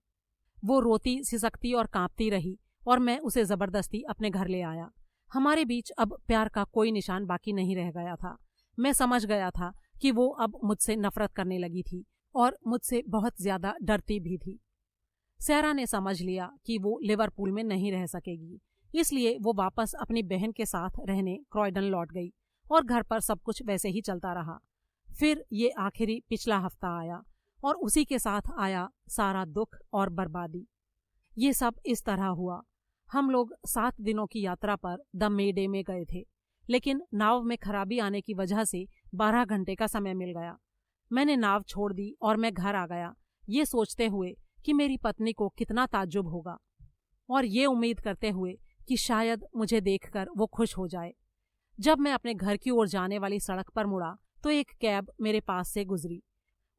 A: वो रोती सिसकती और कांपती रही और मैं उसे जबरदस्ती अपने घर ले आया हमारे बीच अब प्यार का कोई निशान बाकी नहीं रह गया था मैं समझ गया था कि वो अब मुझसे नफरत करने लगी थी और मुझसे बहुत ज्यादा डरती भी थी सैरा ने समझ लिया कि वो लिवरपूल में नहीं रह सकेगी इसलिए वो वापस अपनी बहन के साथ रहने क्रॉयडन लौट गई और घर पर सब कुछ वैसे ही चलता रहा फिर ये आखिरी पिछला हफ्ता आया और उसी के साथ आया सारा दुख और बर्बादी ये सब इस तरह हुआ हम लोग सात दिनों की यात्रा पर द मे डे में गए थे लेकिन नाव में खराबी आने की वजह से बारह घंटे का समय मिल गया मैंने नाव छोड़ दी और मैं घर आ गया ये सोचते हुए कि मेरी पत्नी को कितना ताज्जुब होगा और ये उम्मीद करते हुए कि शायद मुझे देखकर वो खुश हो जाए जब मैं अपने घर की ओर जाने वाली सड़क पर मुड़ा तो एक कैब मेरे पास से गुजरी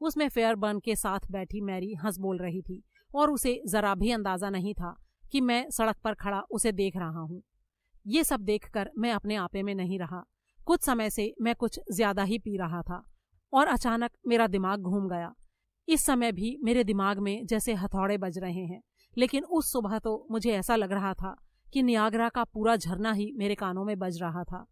A: उसमें फेयरबर्न के साथ बैठी मैरी हंस बोल रही थी और उसे जरा भी अंदाजा नहीं था कि मैं सड़क पर खड़ा उसे देख रहा हूँ ये सब देखकर मैं अपने आपे में नहीं रहा कुछ समय से मैं कुछ ज्यादा ही पी रहा था और अचानक मेरा दिमाग घूम गया इस समय भी मेरे दिमाग में जैसे हथौड़े बज रहे हैं लेकिन उस सुबह तो मुझे ऐसा लग रहा था कि नियाग्रा का पूरा झरना ही मेरे कानों में बज रहा था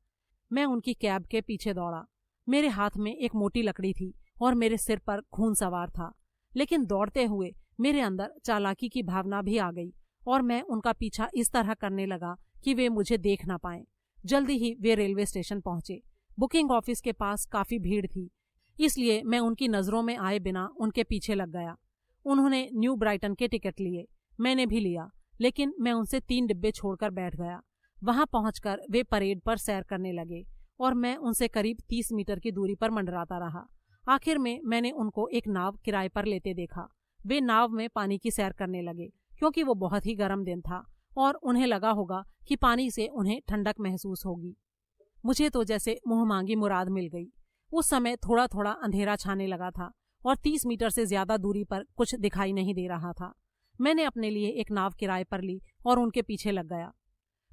A: मैं उनकी कैब के पीछे दौड़ा मेरे हाथ में एक मोटी लकड़ी थी और मेरे सिर पर खून सवार था लेकिन दौड़ते हुए मेरे अंदर चालाकी की भावना भी आ गई और मैं उनका पीछा इस तरह करने लगा कि वे मुझे देख ना पाए जल्दी ही वे रेलवे स्टेशन पहुंचे बुकिंग ऑफिस के पास काफी भीड़ थी इसलिए मैं उनकी नजरों में आए बिना उनके पीछे लग गया उन्होंने न्यू ब्राइटन के टिकट लिए मैंने भी लिया लेकिन मैं उनसे तीन डिब्बे छोड़कर बैठ गया वहां पहुंचकर वे परेड पर सैर करने लगे और मैं उनसे करीब तीस मीटर की दूरी पर मंडराता रहा आखिर में मैंने उनको एक नाव किराए पर लेते देखा वे नाव में पानी की सैर करने लगे क्योंकि वो बहुत ही गर्म दिन था और उन्हें लगा होगा कि पानी से उन्हें ठंडक महसूस होगी मुझे तो जैसे मुंह मांगी मुराद मिल गई उस समय थोड़ा थोड़ा अंधेरा छाने लगा था और तीस मीटर से ज्यादा दूरी पर कुछ दिखाई नहीं दे रहा था मैंने अपने लिए एक नाव किराए पर ली और उनके पीछे लग गया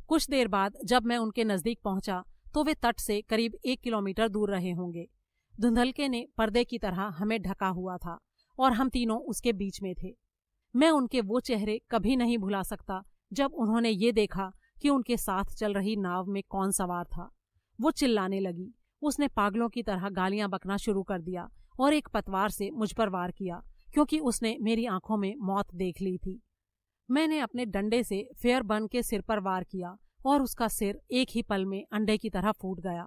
A: कुछ देर बाद जब मैं उनके नजदीक पहुंचा तो वे तट से करीब एक किलोमीटर दूर रहे होंगे धुंधलके ने पर्दे की तरह हमें ढका हुआ था और हम तीनों उसके बीच में थे मैं उनके वो चेहरे कभी नहीं भुला सकता जब उन्होंने ये देखा कि उनके साथ चल रही नाव में कौन सवार था वो चिल्लाने लगी उसने पागलों की तरह गालियां बकना शुरू कर दिया और एक पतवार से मुझ पर वार किया क्योंकि उसने मेरी आंखों में मौत देख ली थी मैंने अपने डंडे से फेयर बन के सिर पर वार किया और उसका सिर एक ही पल में अंडे की तरह फूट गया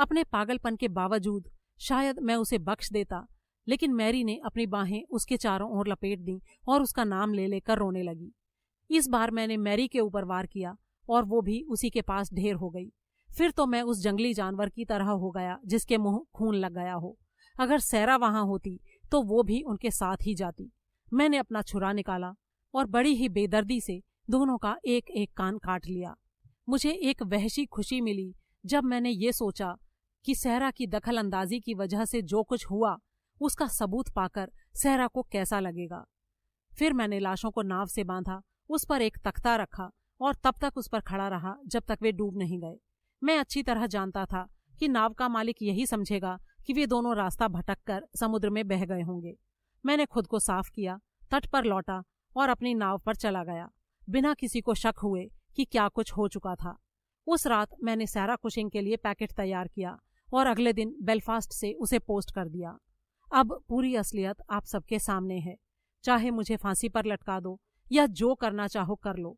A: अपने पागलपन के बावजूद शायद मैं उसे बख्श देता लेकिन मैरी ने अपनी बाहें उसके चारों ओर लपेट दी और उसका नाम ले लेकर रोने लगी इस बार मैंने मैरी के ऊपर वार किया और वो भी उसी के पास ढेर हो गई फिर तो मैं उस जंगली जानवर की तरह हो गया जिसके मुंह खून लग गया हो अगर सैरा वहां होती तो वो भी उनके साथ ही जाती मैंने अपना छुरा निकाला और बड़ी ही बेदर्दी से दोनों का एक एक कान काट लिया मुझे एक वहशी खुशी मिली जब मैंने ये सोचा कि सहरा की दखल अंदाजी की वजह से जो कुछ हुआ उसका सबूत पाकर सहरा को कैसा लगेगा फिर मैंने लाशों को नाव से बांधा उस पर एक तख्ता रखा और तब तक उस पर खड़ा रहा जब तक वे डूब नहीं गए मैं अच्छी तरह जानता था कि नाव का मालिक यही समझेगा कि वे दोनों रास्ता भटक कर समुद्र में बह गए होंगे मैंने खुद को साफ किया तट पर लौटा और अपनी नाव पर चला गया बिना किसी को शक हुए कि क्या कुछ हो चुका था उस रात मैंने सहरा कुशिंग के लिए पैकेट तैयार किया और अगले दिन बेलफास्ट से उसे पोस्ट कर दिया अब पूरी असलियत आप सबके सामने है चाहे मुझे फांसी पर लटका दो या जो करना चाहो कर लो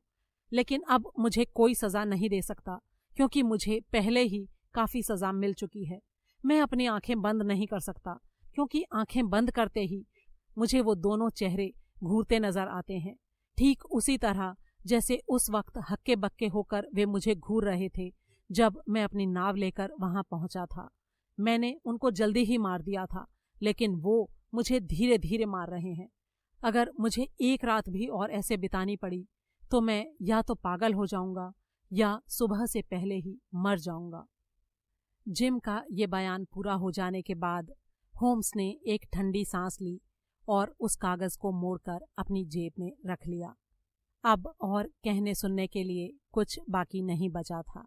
A: लेकिन अब मुझे कोई सजा नहीं दे सकता क्योंकि मुझे पहले ही काफी सजा मिल चुकी है मैं अपनी आंखें बंद नहीं कर सकता क्योंकि आंखें बंद करते ही मुझे वो दोनों चेहरे घूरते नजर आते हैं ठीक उसी तरह जैसे उस वक्त हक्के बक्के होकर वे मुझे घूर रहे थे जब मैं अपनी नाव लेकर वहां पहुंचा था मैंने उनको जल्दी ही मार दिया था लेकिन वो मुझे धीरे धीरे मार रहे हैं अगर मुझे एक रात भी और ऐसे बितानी पड़ी तो मैं या तो पागल हो जाऊंगा या सुबह से पहले ही मर जाऊंगा जिम का ये बयान पूरा हो जाने के बाद होम्स ने एक ठंडी सांस ली और उस कागज को मोड़कर अपनी जेब में रख लिया अब और कहने सुनने के लिए कुछ बाकी नहीं बचा था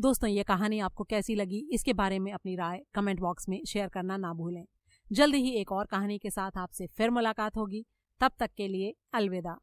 A: दोस्तों ये कहानी आपको कैसी लगी इसके बारे में अपनी राय कमेंट बॉक्स में शेयर करना ना भूलें जल्द ही एक और कहानी के साथ आपसे फिर मुलाकात होगी तब तक के लिए अलविदा